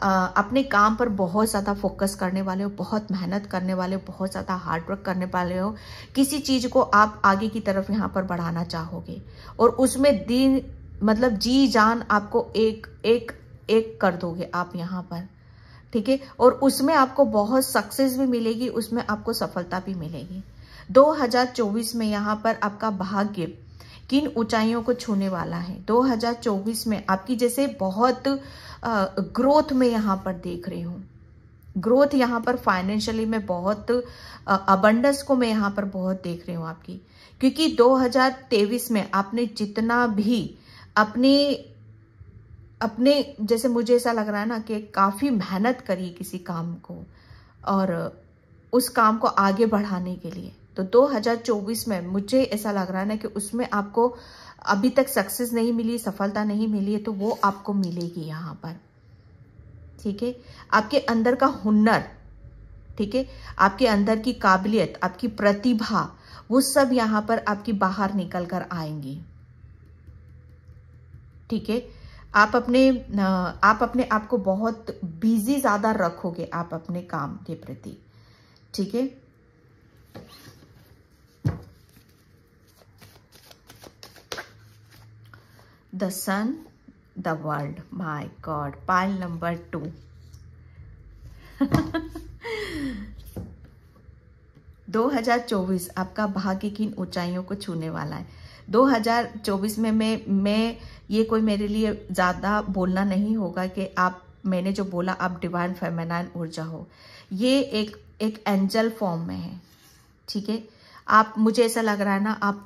अपने काम पर बहुत ज़्यादा फोकस करने वाले हो बहुत मेहनत करने वाले हो बहुत ज़्यादा हार्ड वर्क करने वाले हो किसी चीज़ को आप आगे की तरफ यहाँ पर बढ़ाना चाहोगे और उसमें दिन मतलब जी जान आपको एक एक एक कर दोगे आप यहाँ पर ठीक है और उसमें आपको बहुत सक्सेस भी मिलेगी उसमें आपको सफलता भी मिलेगी 2024 में यहाँ पर आपका भाग्य किन ऊंचाइयों को छूने वाला है 2024 में आपकी जैसे बहुत ग्रोथ में यहाँ पर देख रही हूँ ग्रोथ यहाँ पर फाइनेंशियली में बहुत अबंडस को मैं यहाँ पर बहुत देख रही हूँ आपकी क्योंकि 2023 में आपने जितना भी अपने अपने जैसे मुझे ऐसा लग रहा है ना कि काफ़ी मेहनत करी किसी काम को और उस काम को आगे बढ़ाने के लिए तो 2024 में मुझे ऐसा लग रहा है ना कि उसमें आपको अभी तक सक्सेस नहीं मिली सफलता नहीं मिली है तो वो आपको मिलेगी यहाँ पर ठीक है आपके अंदर का हुनर ठीक है आपके अंदर की काबिलियत आपकी प्रतिभा वो सब यहाँ पर आपकी बाहर निकल कर आएंगी ठीक है आप अपने आप अपने आप को बहुत बिजी ज़्यादा रखोगे आप अपने काम के प्रति ठीक है the sun the world my god pile number two दो हजार चौबीस आपका भाग्य किन ऊंचाइयों को छूने वाला है 2024 में मैं मैं ये कोई मेरे लिए ज़्यादा बोलना नहीं होगा कि आप मैंने जो बोला आप डिवाइन फेमेनाइन ऊर्जा हो ये एक एक एंजल फॉर्म में है ठीक है आप मुझे ऐसा लग रहा है ना आप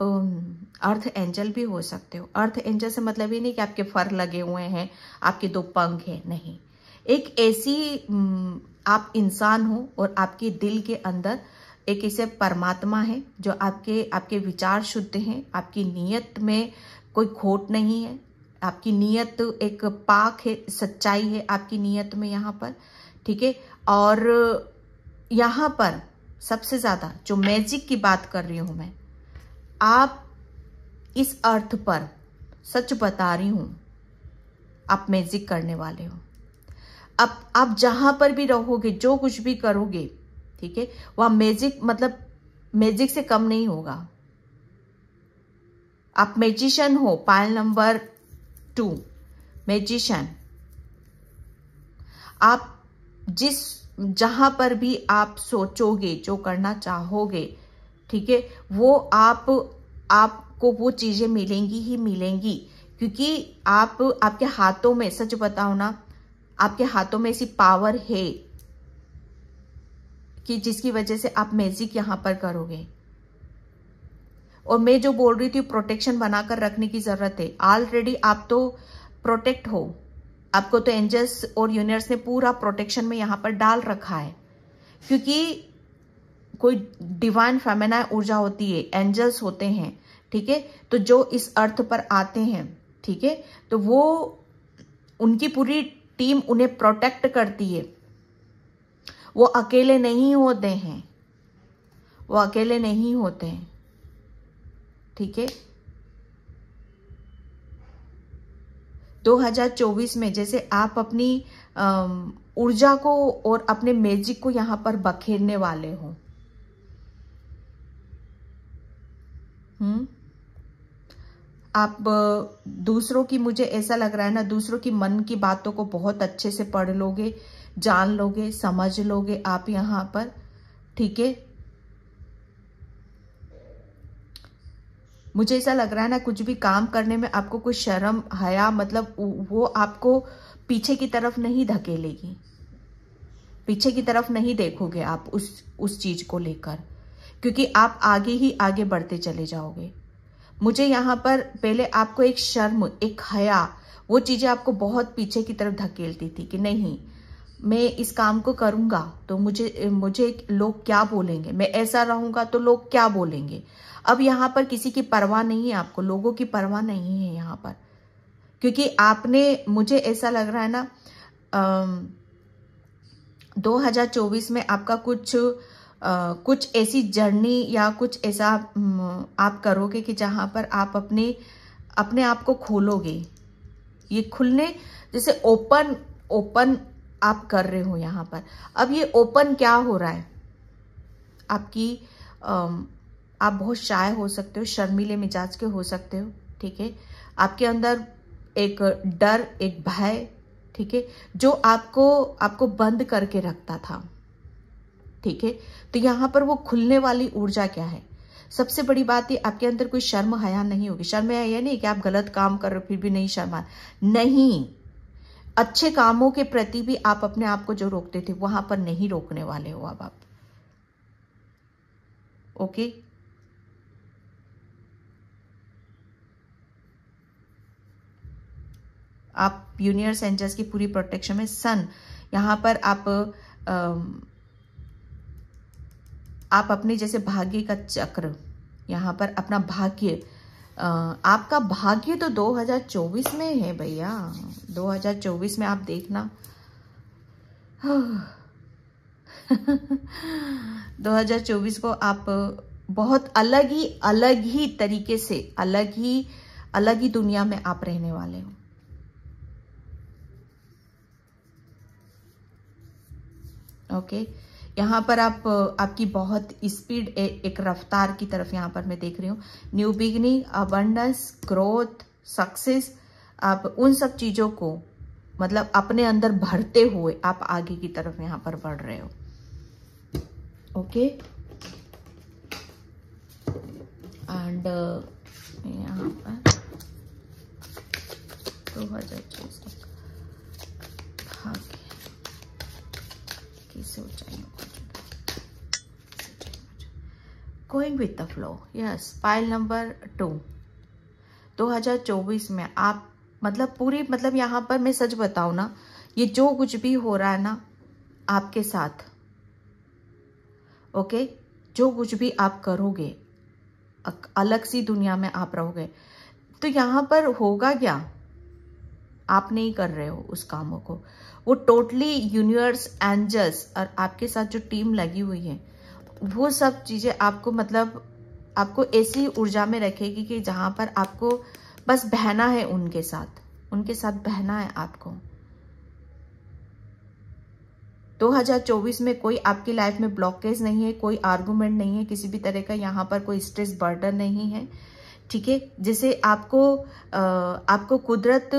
अर्थ एंजल भी हो सकते हो अर्थ एंजल से मतलब ये नहीं कि आपके फर लगे हुए हैं आपके दो पंख हैं नहीं एक ऐसी आप इंसान हो और आपके दिल के अंदर एक ऐसे परमात्मा है जो आपके आपके विचार शुद्ध हैं आपकी नीयत में कोई खोट नहीं है आपकी नीयत एक पाक है सच्चाई है आपकी नीयत में यहाँ पर ठीक है और यहाँ पर सबसे ज़्यादा जो मैजिक की बात कर रही हूं मैं आप इस अर्थ पर सच बता रही हूं आप मैजिक करने वाले हो अब आप जहां पर भी रहोगे जो कुछ भी करोगे ठीक है वह मैजिक मतलब मैजिक से कम नहीं होगा आप मैजिशियन हो पायल नंबर टू मैजिशियन आप जिस जहां पर भी आप सोचोगे जो करना चाहोगे ठीक है वो आप आपको वो चीजें मिलेंगी ही मिलेंगी क्योंकि आप आपके हाथों में सच बताओ ना आपके हाथों में ऐसी पावर है कि जिसकी वजह से आप मैजिक यहां पर करोगे और मैं जो बोल रही थी प्रोटेक्शन बनाकर रखने की जरूरत है ऑलरेडी आप तो प्रोटेक्ट हो आपको तो एंजल्स और यूनियर्स ने पूरा प्रोटेक्शन में यहाँ पर डाल रखा है क्योंकि कोई डिवाइन फेमेनाय ऊर्जा होती है एंजल्स होते हैं ठीक है तो जो इस अर्थ पर आते हैं ठीक है तो वो उनकी पूरी टीम उन्हें प्रोटेक्ट करती है वो अकेले नहीं होते हैं वो अकेले नहीं होते हैं ठीक है 2024 में जैसे आप अपनी ऊर्जा को और अपने मैजिक को यहाँ पर बखेरने वाले हो हम्म आप दूसरों की मुझे ऐसा लग रहा है ना दूसरों की मन की बातों को बहुत अच्छे से पढ़ लोगे जान लोगे समझ लोगे आप यहाँ पर ठीक है मुझे ऐसा लग रहा है ना कुछ भी काम करने में आपको कुछ शर्म हया मतलब वो आपको पीछे की तरफ नहीं धकेलेगी पीछे की तरफ नहीं देखोगे आप उस उस चीज को लेकर क्योंकि आप आगे ही आगे बढ़ते चले जाओगे मुझे यहाँ पर पहले आपको एक शर्म एक हया वो चीजें आपको बहुत पीछे की तरफ धकेलती थी कि नहीं मैं इस काम को करूंगा तो मुझे मुझे लोग क्या बोलेंगे मैं ऐसा रहूंगा तो लोग क्या बोलेंगे अब यहाँ पर किसी की परवाह नहीं है आपको लोगों की परवाह नहीं है यहाँ पर क्योंकि आपने मुझे ऐसा लग रहा है ना आ, 2024 में आपका कुछ आ, कुछ ऐसी जर्नी या कुछ ऐसा आप करोगे कि जहां पर आप अपने अपने आप को खोलोगे ये खुलने जैसे ओपन ओपन आप कर रहे हो यहाँ पर अब ये ओपन क्या हो रहा है आपकी आ, आप बहुत शाय हो सकते हो शर्मीले मिजाज के हो सकते हो ठीक है आपके अंदर एक डर एक भय ठीक है जो आपको आपको बंद करके रखता था ठीक है तो यहां पर वो खुलने वाली ऊर्जा क्या है सबसे बड़ी बात ये आपके अंदर कोई शर्म हया नहीं होगी शर्म हया नहीं कि आप गलत काम कर रहे हो फिर भी नहीं शर्मा नहीं अच्छे कामों के प्रति भी आप अपने आप को जो रोकते थे वहां पर नहीं रोकने वाले हो अब आप ओके आप यूनियर सेंटर्स की पूरी प्रोटेक्शन में सन यहाँ पर आप आप अपने जैसे भाग्य का चक्र यहाँ पर अपना भाग्य आपका भाग्य तो 2024 में है भैया 2024 में आप देखना 2024 को आप बहुत अलग ही अलग ही तरीके से अलग ही अलग ही दुनिया में आप रहने वाले हो ओके यहाँ पर आप आपकी बहुत स्पीड एक रफ्तार की तरफ यहाँ पर मैं देख रही हूँ new beginning abundance growth success आप उन सब चीज़ों को मतलब अपने अंदर भरते हुए आप आगे की तरफ यहाँ पर बढ़ रहे हो ओके एंड यहाँ पर दो हजार चौबीस कि suit going with the flow yes pile number two 2024 में आप मतलब पूरी मतलब यहाँ पर मैं सच बताऊँ ना ये जो कुछ भी हो रहा है ना आपके साथ ओके जो कुछ भी आप करोगे अलग सी दुनिया में आप रहोगे तो यहाँ पर होगा क्या आप नहीं कर रहे हो उस कामों को वो टोटली यूनिवर्स एंजल्स और आपके साथ जो टीम लगी हुई है वो सब चीज़ें आपको मतलब आपको ऐसी ऊर्जा में रखेगी कि जहाँ पर आपको बस बहना है उनके साथ उनके साथ बहना है आपको 2024 में कोई आपकी लाइफ में ब्लॉकेज नहीं है कोई आर्गूमेंट नहीं है किसी भी तरह का यहाँ पर कोई स्ट्रेस बर्डन नहीं है ठीक है जिसे आपको आ, आपको कुदरत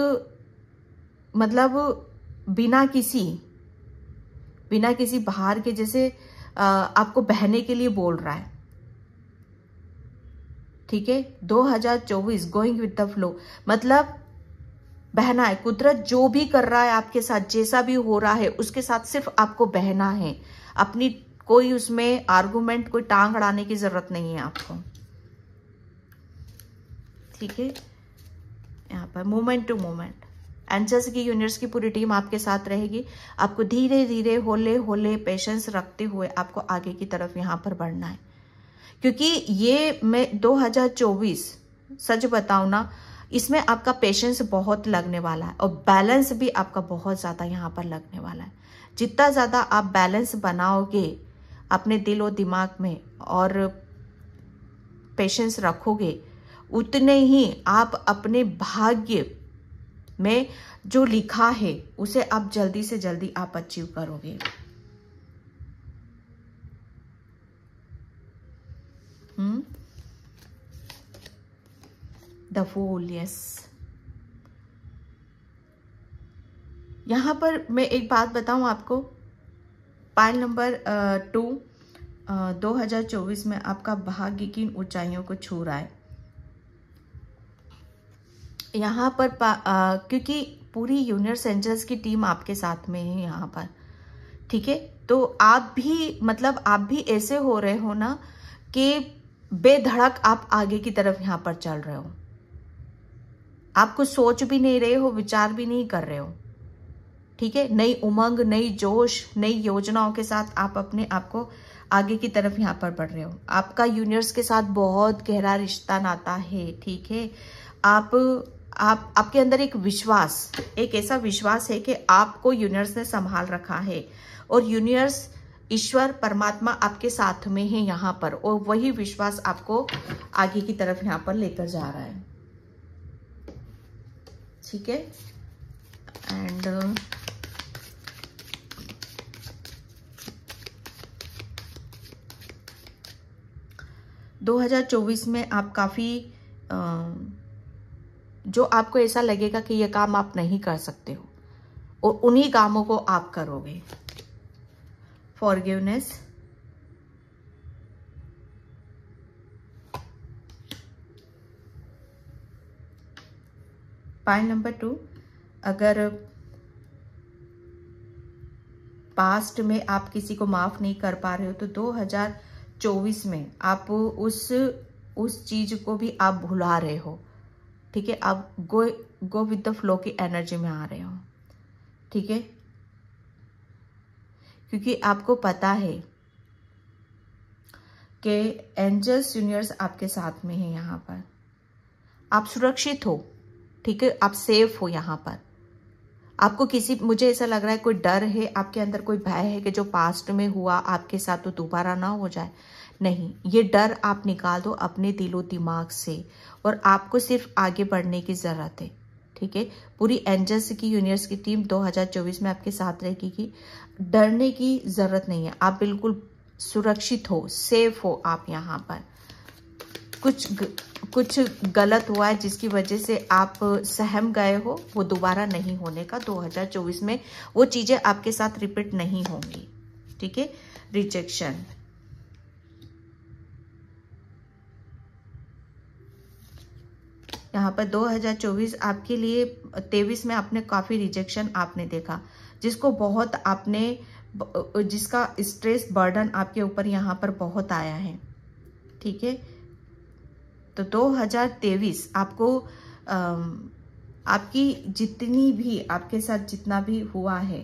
मतलब बिना किसी बिना किसी बाहर के जैसे आपको बहने के लिए बोल रहा है ठीक है 2024 गोइंग विद द फ्लो मतलब बहना है कुदरत जो भी कर रहा है आपके साथ जैसा भी हो रहा है उसके साथ सिर्फ आपको बहना है अपनी कोई उसमें आर्गूमेंट कोई टांग अड़ाने की जरूरत नहीं है आपको ठीक है यहाँ पर मोमेंट टू मोमेंट एंसर्स की यूनिट्स की पूरी टीम आपके साथ रहेगी आपको धीरे धीरे होले होले पेशेंस रखते हुए आपको आगे की तरफ यहाँ पर बढ़ना है क्योंकि ये मैं 2024 सच बताऊ ना इसमें आपका पेशेंस बहुत लगने वाला है और बैलेंस भी आपका बहुत ज़्यादा यहाँ पर लगने वाला है जितना ज़्यादा आप बैलेंस बनाओगे अपने दिल और दिमाग में और पेशेंस रखोगे उतने ही आप अपने भाग्य में जो लिखा है उसे आप जल्दी से जल्दी आप अचीव करोगे हम्म द फूल यस यहां पर मैं एक बात बताऊं आपको पाइल नंबर टू दो हजार चौबीस में आपका भाग्य किन ऊंचाइयों को छू रहा है यहाँ पर आ, क्योंकि पूरी यूनियर्स एंजल्स की टीम आपके साथ में है यहाँ पर ठीक है तो आप भी मतलब आप भी ऐसे हो रहे हो ना कि बेधड़क आप आगे की तरफ यहाँ पर चल रहे हो आप कुछ सोच भी नहीं रहे हो विचार भी नहीं कर रहे हो ठीक है नई उमंग नई जोश नई योजनाओं के साथ आप अपने आप को आगे की तरफ यहाँ पर बढ़ रहे हो आपका यूनिवर्स के साथ बहुत गहरा रिश्ता नाता है ठीक है आप आप आपके अंदर एक विश्वास एक ऐसा विश्वास है कि आपको यूनिवर्स ने संभाल रखा है और यूनिवर्स ईश्वर परमात्मा आपके साथ में है यहाँ पर और वही विश्वास आपको आगे की तरफ यहाँ पर लेकर जा रहा है ठीक है एंड um, दो हजार चौबीस में आप काफ़ी um, जो आपको ऐसा लगेगा कि ये काम आप नहीं कर सकते हो और उन्हीं कामों को आप करोगे फॉरगिवनेस पॉइंट नंबर टू अगर पास्ट में आप किसी को माफ़ नहीं कर पा रहे हो तो 2024 में आप उस उस चीज़ को भी आप भुला रहे हो ठीक है आप go go with the flow की एनर्जी में आ रहे हो ठीक है क्योंकि आपको पता है कि एंजल्स जूनियर्स आपके साथ में है यहाँ पर आप सुरक्षित हो ठीक है आप सेफ हो यहाँ पर आपको किसी मुझे ऐसा लग रहा है कोई डर है आपके अंदर कोई भय है कि जो पास्ट में हुआ आपके साथ तो दोबारा ना हो जाए नहीं ये डर आप निकाल दो अपने दिलो दिमाग से और आपको सिर्फ आगे बढ़ने की ज़रूरत है ठीक है पूरी एंजल्स की यूनियर्स की टीम 2024 में आपके साथ रहेगी डरने की ज़रूरत नहीं है आप बिल्कुल सुरक्षित हो सेफ हो आप यहाँ पर कुछ ग, कुछ गलत हुआ है जिसकी वजह से आप सहम गए हो वो दोबारा नहीं होने का 2024 में वो चीज़ें आपके साथ रिपीट नहीं होंगी ठीक है रिजेक्शन यहाँ पर 2024 आपके लिए तेईस में आपने काफ़ी रिजेक्शन आपने देखा जिसको बहुत आपने जिसका स्ट्रेस बर्डन आपके ऊपर यहाँ पर बहुत आया है ठीक है तो 2023 आपको आपकी जितनी भी आपके साथ जितना भी हुआ है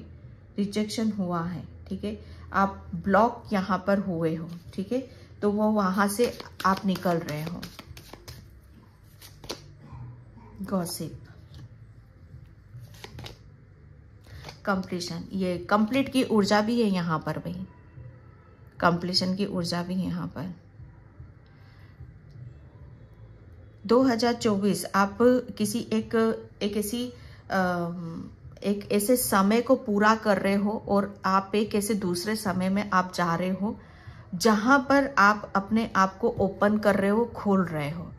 रिजेक्शन हुआ है ठीक है आप ब्लॉक यहाँ पर हुए हो ठीक है तो वो वहाँ से आप निकल रहे हो गॉसिप कंप्लीशन ये कंप्लीट की ऊर्जा भी है यहाँ पर भाई कंप्लीशन की ऊर्जा भी है यहाँ पर 2024 आप किसी एक एक ऐसी एक ऐसे समय को पूरा कर रहे हो और आप एक ऐसे दूसरे समय में आप जा रहे हो जहां पर आप अपने आप को ओपन कर रहे हो खोल रहे हो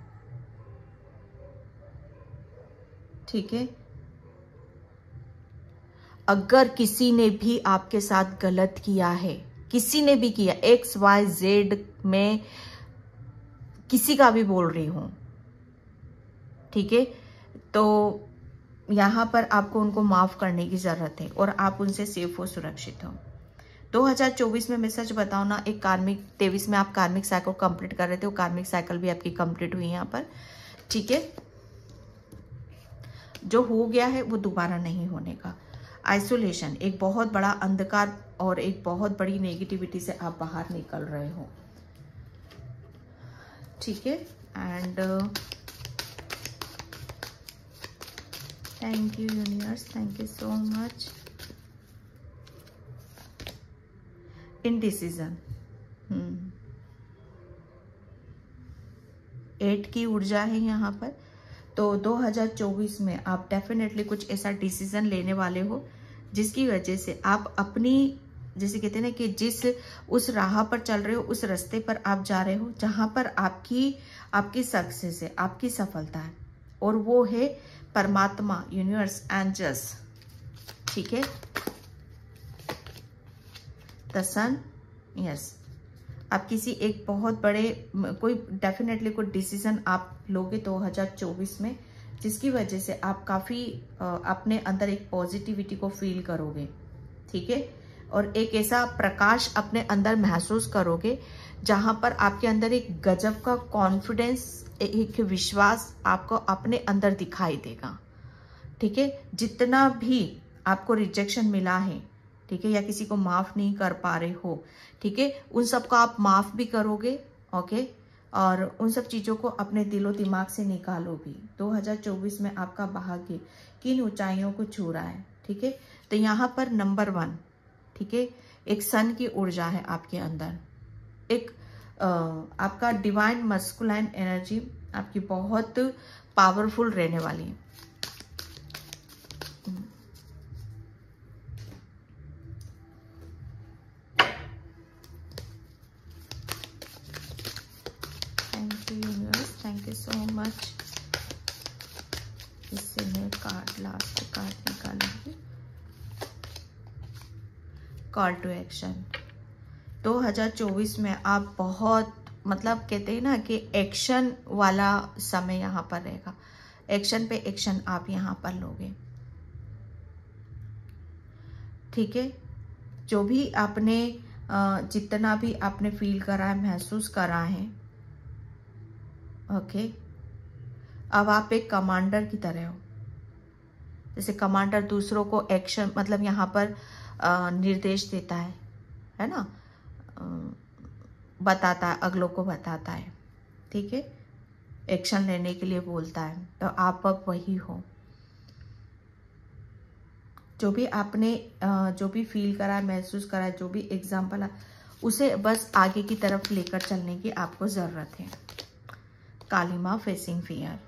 ठीक है अगर किसी ने भी आपके साथ गलत किया है किसी ने भी किया एक्स वाई जेड में किसी का भी बोल रही हूं ठीक है तो यहां पर आपको उनको माफ़ करने की ज़रूरत है और आप उनसे सेफ हो सुरक्षित हो 2024 में मैं सच बताऊ ना एक कार्मिक तेवीस में आप कार्मिक साइकिल कंप्लीट कर रहे थे वो कार्मिक साइकिल भी आपकी कंप्लीट हुई यहाँ पर ठीक है जो हो गया है वो दोबारा नहीं होने का आइसोलेशन एक बहुत बड़ा अंधकार और एक बहुत बड़ी नेगेटिविटी से आप बाहर निकल रहे हो ठीक है and thank you universe thank you so much indecision एट की ऊर्जा है यहाँ पर तो 2024 में आप डेफिनेटली कुछ ऐसा डिसीजन लेने वाले हो जिसकी वजह से आप अपनी जैसे कहते हैं ना कि जिस उस राह पर चल रहे हो उस रास्ते पर आप जा रहे हो जहां पर आपकी आपकी सक्सेस है आपकी सफलता है और वो है परमात्मा यूनिवर्स एंजल्स ठीक है द सन यस आप किसी एक बहुत बड़े कोई डेफिनेटली कोई डिसीजन आप लोगे 2024 में जिसकी वजह से आप काफ़ी अपने अंदर एक पॉजिटिविटी को फील करोगे ठीक है और एक ऐसा प्रकाश अपने अंदर महसूस करोगे जहाँ पर आपके अंदर एक गजब का कॉन्फिडेंस एक विश्वास आपको अपने अंदर दिखाई देगा ठीक है जितना भी आपको रिजेक्शन मिला है ठीक है या किसी को माफ़ नहीं कर पा रहे हो ठीक है उन सबको आप माफ़ भी करोगे ओके और उन सब चीज़ों को अपने दिलो दिमाग से निकालो भी 2024 में आपका भाग्य किन ऊंचाइयों को छू रहा है ठीक है तो यहाँ पर नंबर वन ठीक है एक सन की ऊर्जा है आपके अंदर एक आ, आपका डिवाइन मस्कुलाइन एनर्जी आपकी बहुत पावरफुल रहने वाली है मच इससे मैं कार्ड लास्ट कार्ड निकालूंगी कॉल टू एक्शन 2024 में आप बहुत मतलब कहते हैं ना कि एक्शन वाला समय यहाँ पर रहेगा एक्शन पे एक्शन आप यहाँ पर लोगे ठीक है जो भी आपने जितना भी आपने फील करा है महसूस करा है ओके अब आप एक कमांडर की तरह हो जैसे कमांडर दूसरों को एक्शन मतलब यहाँ पर निर्देश देता है है ना बताता है अगलों को बताता है ठीक है एक्शन लेने के लिए बोलता है तो आप अब वही हो जो भी आपने जो भी फील करा है महसूस करा है जो भी एग्जाम्पल उसे बस आगे की तरफ लेकर चलने की आपको ज़रूरत है कालिमा फेसिंग फियर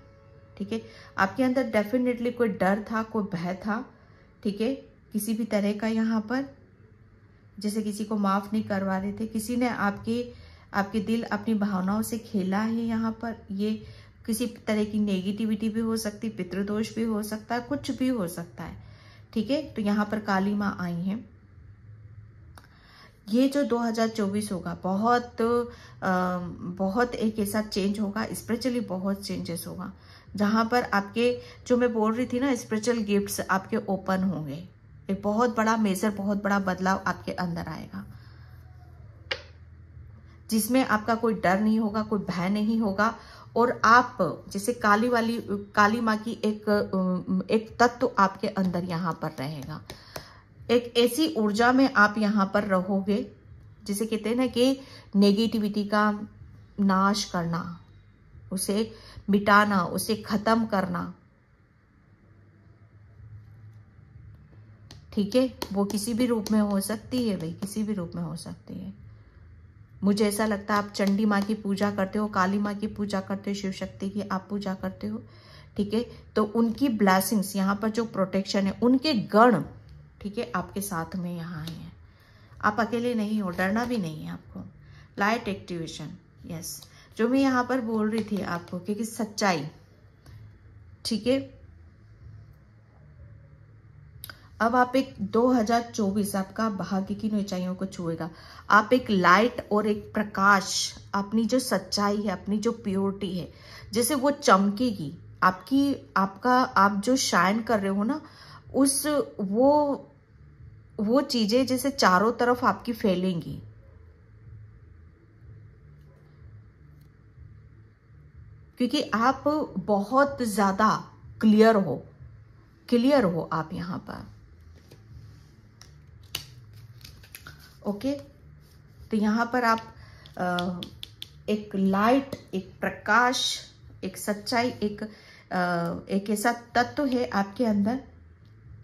ठीक है आपके अंदर डेफिनेटली कोई डर था कोई भय था ठीक है किसी भी तरह का यहाँ पर जैसे किसी को माफ़ नहीं करवा रहे थे किसी ने आपके आपके दिल अपनी भावनाओं से खेला है यहाँ पर ये किसी तरह की नेगेटिविटी भी हो सकती पितृदोष भी हो सकता है कुछ भी हो सकता है ठीक है तो यहाँ पर काली माँ आई हैं ये जो 2024 होगा बहुत आ, बहुत एक ऐसा चेंज होगा स्पिरिचुअली बहुत चेंजेस होगा जहाँ पर आपके जो मैं बोल रही थी ना स्पिरिचुअल गिफ्ट्स आपके ओपन होंगे एक बहुत बड़ा मेजर बहुत बड़ा बदलाव आपके अंदर आएगा जिसमें आपका कोई डर नहीं होगा कोई भय नहीं होगा और आप जैसे काली वाली काली माँ की एक एक तत्व आपके अंदर यहाँ पर रहेगा एक ऐसी ऊर्जा में आप यहाँ पर रहोगे जिसे कहते हैं ना कि नेगेटिविटी का नाश करना उसे मिटाना उसे खत्म करना ठीक है वो किसी भी रूप में हो सकती है भाई किसी भी रूप में हो सकती है मुझे ऐसा लगता है आप चंडी माँ की पूजा करते हो काली माँ की पूजा करते हो शिव शक्ति की आप पूजा करते हो ठीक है तो उनकी ब्लैसिंग्स यहाँ पर जो प्रोटेक्शन है उनके गण ठीक है आपके साथ में यहाँ हैं आप अकेले नहीं हो डरना भी नहीं है आपको लाइट एक्टिवेशन यस जो मैं यहाँ पर बोल रही थी आपको क्योंकि सच्चाई ठीक है अब आप एक 2024 आपका भाग्य की ऊंचाइयों को छुएगा आप एक लाइट और एक प्रकाश अपनी जो सच्चाई है अपनी जो प्योरिटी है जैसे वो चमकेगी आपकी आपका आप जो शाइन कर रहे हो ना उस वो वो चीज़ें जैसे चारों तरफ आपकी फैलेंगी क्योंकि आप बहुत ज़्यादा क्लियर हो क्लियर हो आप यहां पर ओके तो यहां पर आप एक लाइट एक प्रकाश एक सच्चाई एक एक ऐसा तत्व है आपके अंदर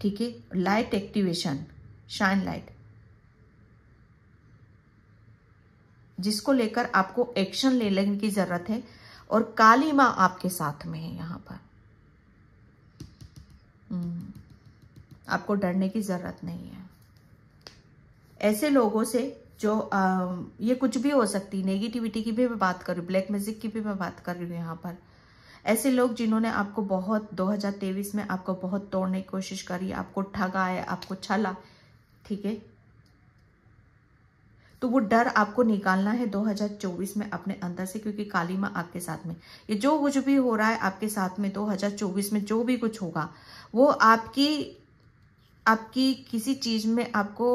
ठीक है लाइट एक्टिवेशन शाइन लाइट जिसको लेकर आपको एक्शन ले लेने की ज़रूरत है और काली माँ आपके साथ में है यहाँ पर हम्म, आपको डरने की ज़रूरत नहीं है ऐसे लोगों से जो आ, ये कुछ भी हो सकती नेगेटिविटी की भी मैं बात कर रही हूँ ब्लैक म्यूजिक की भी मैं बात कर रही हूँ यहाँ पर ऐसे लोग जिन्होंने आपको बहुत 2023 में आपको बहुत तोड़ने की कोशिश करी आपको ठगा है आपको छला ठीक है तो वो डर आपको निकालना है 2024 में अपने अंदर से क्योंकि काली माँ आपके साथ में ये जो कुछ भी हो रहा है आपके साथ में 2024 में जो भी कुछ होगा वो आपकी आपकी किसी चीज़ में आपको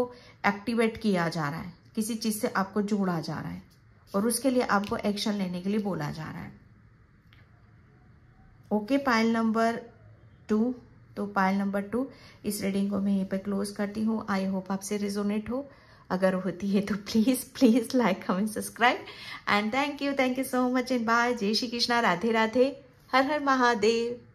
एक्टिवेट किया जा रहा है किसी चीज़ से आपको जोड़ा जा रहा है और उसके लिए आपको एक्शन लेने के लिए बोला जा रहा है ओके पाइल नंबर टू तो पाइल नंबर टू इस रीडिंग को मैं यहीं पर क्लोज करती हूँ आई होप आपसे रिजोनेट हो अगर होती है तो please please like comment subscribe and thank you thank you so much and bye जय श्री कृष्णा राधे राधे हर हर महादेव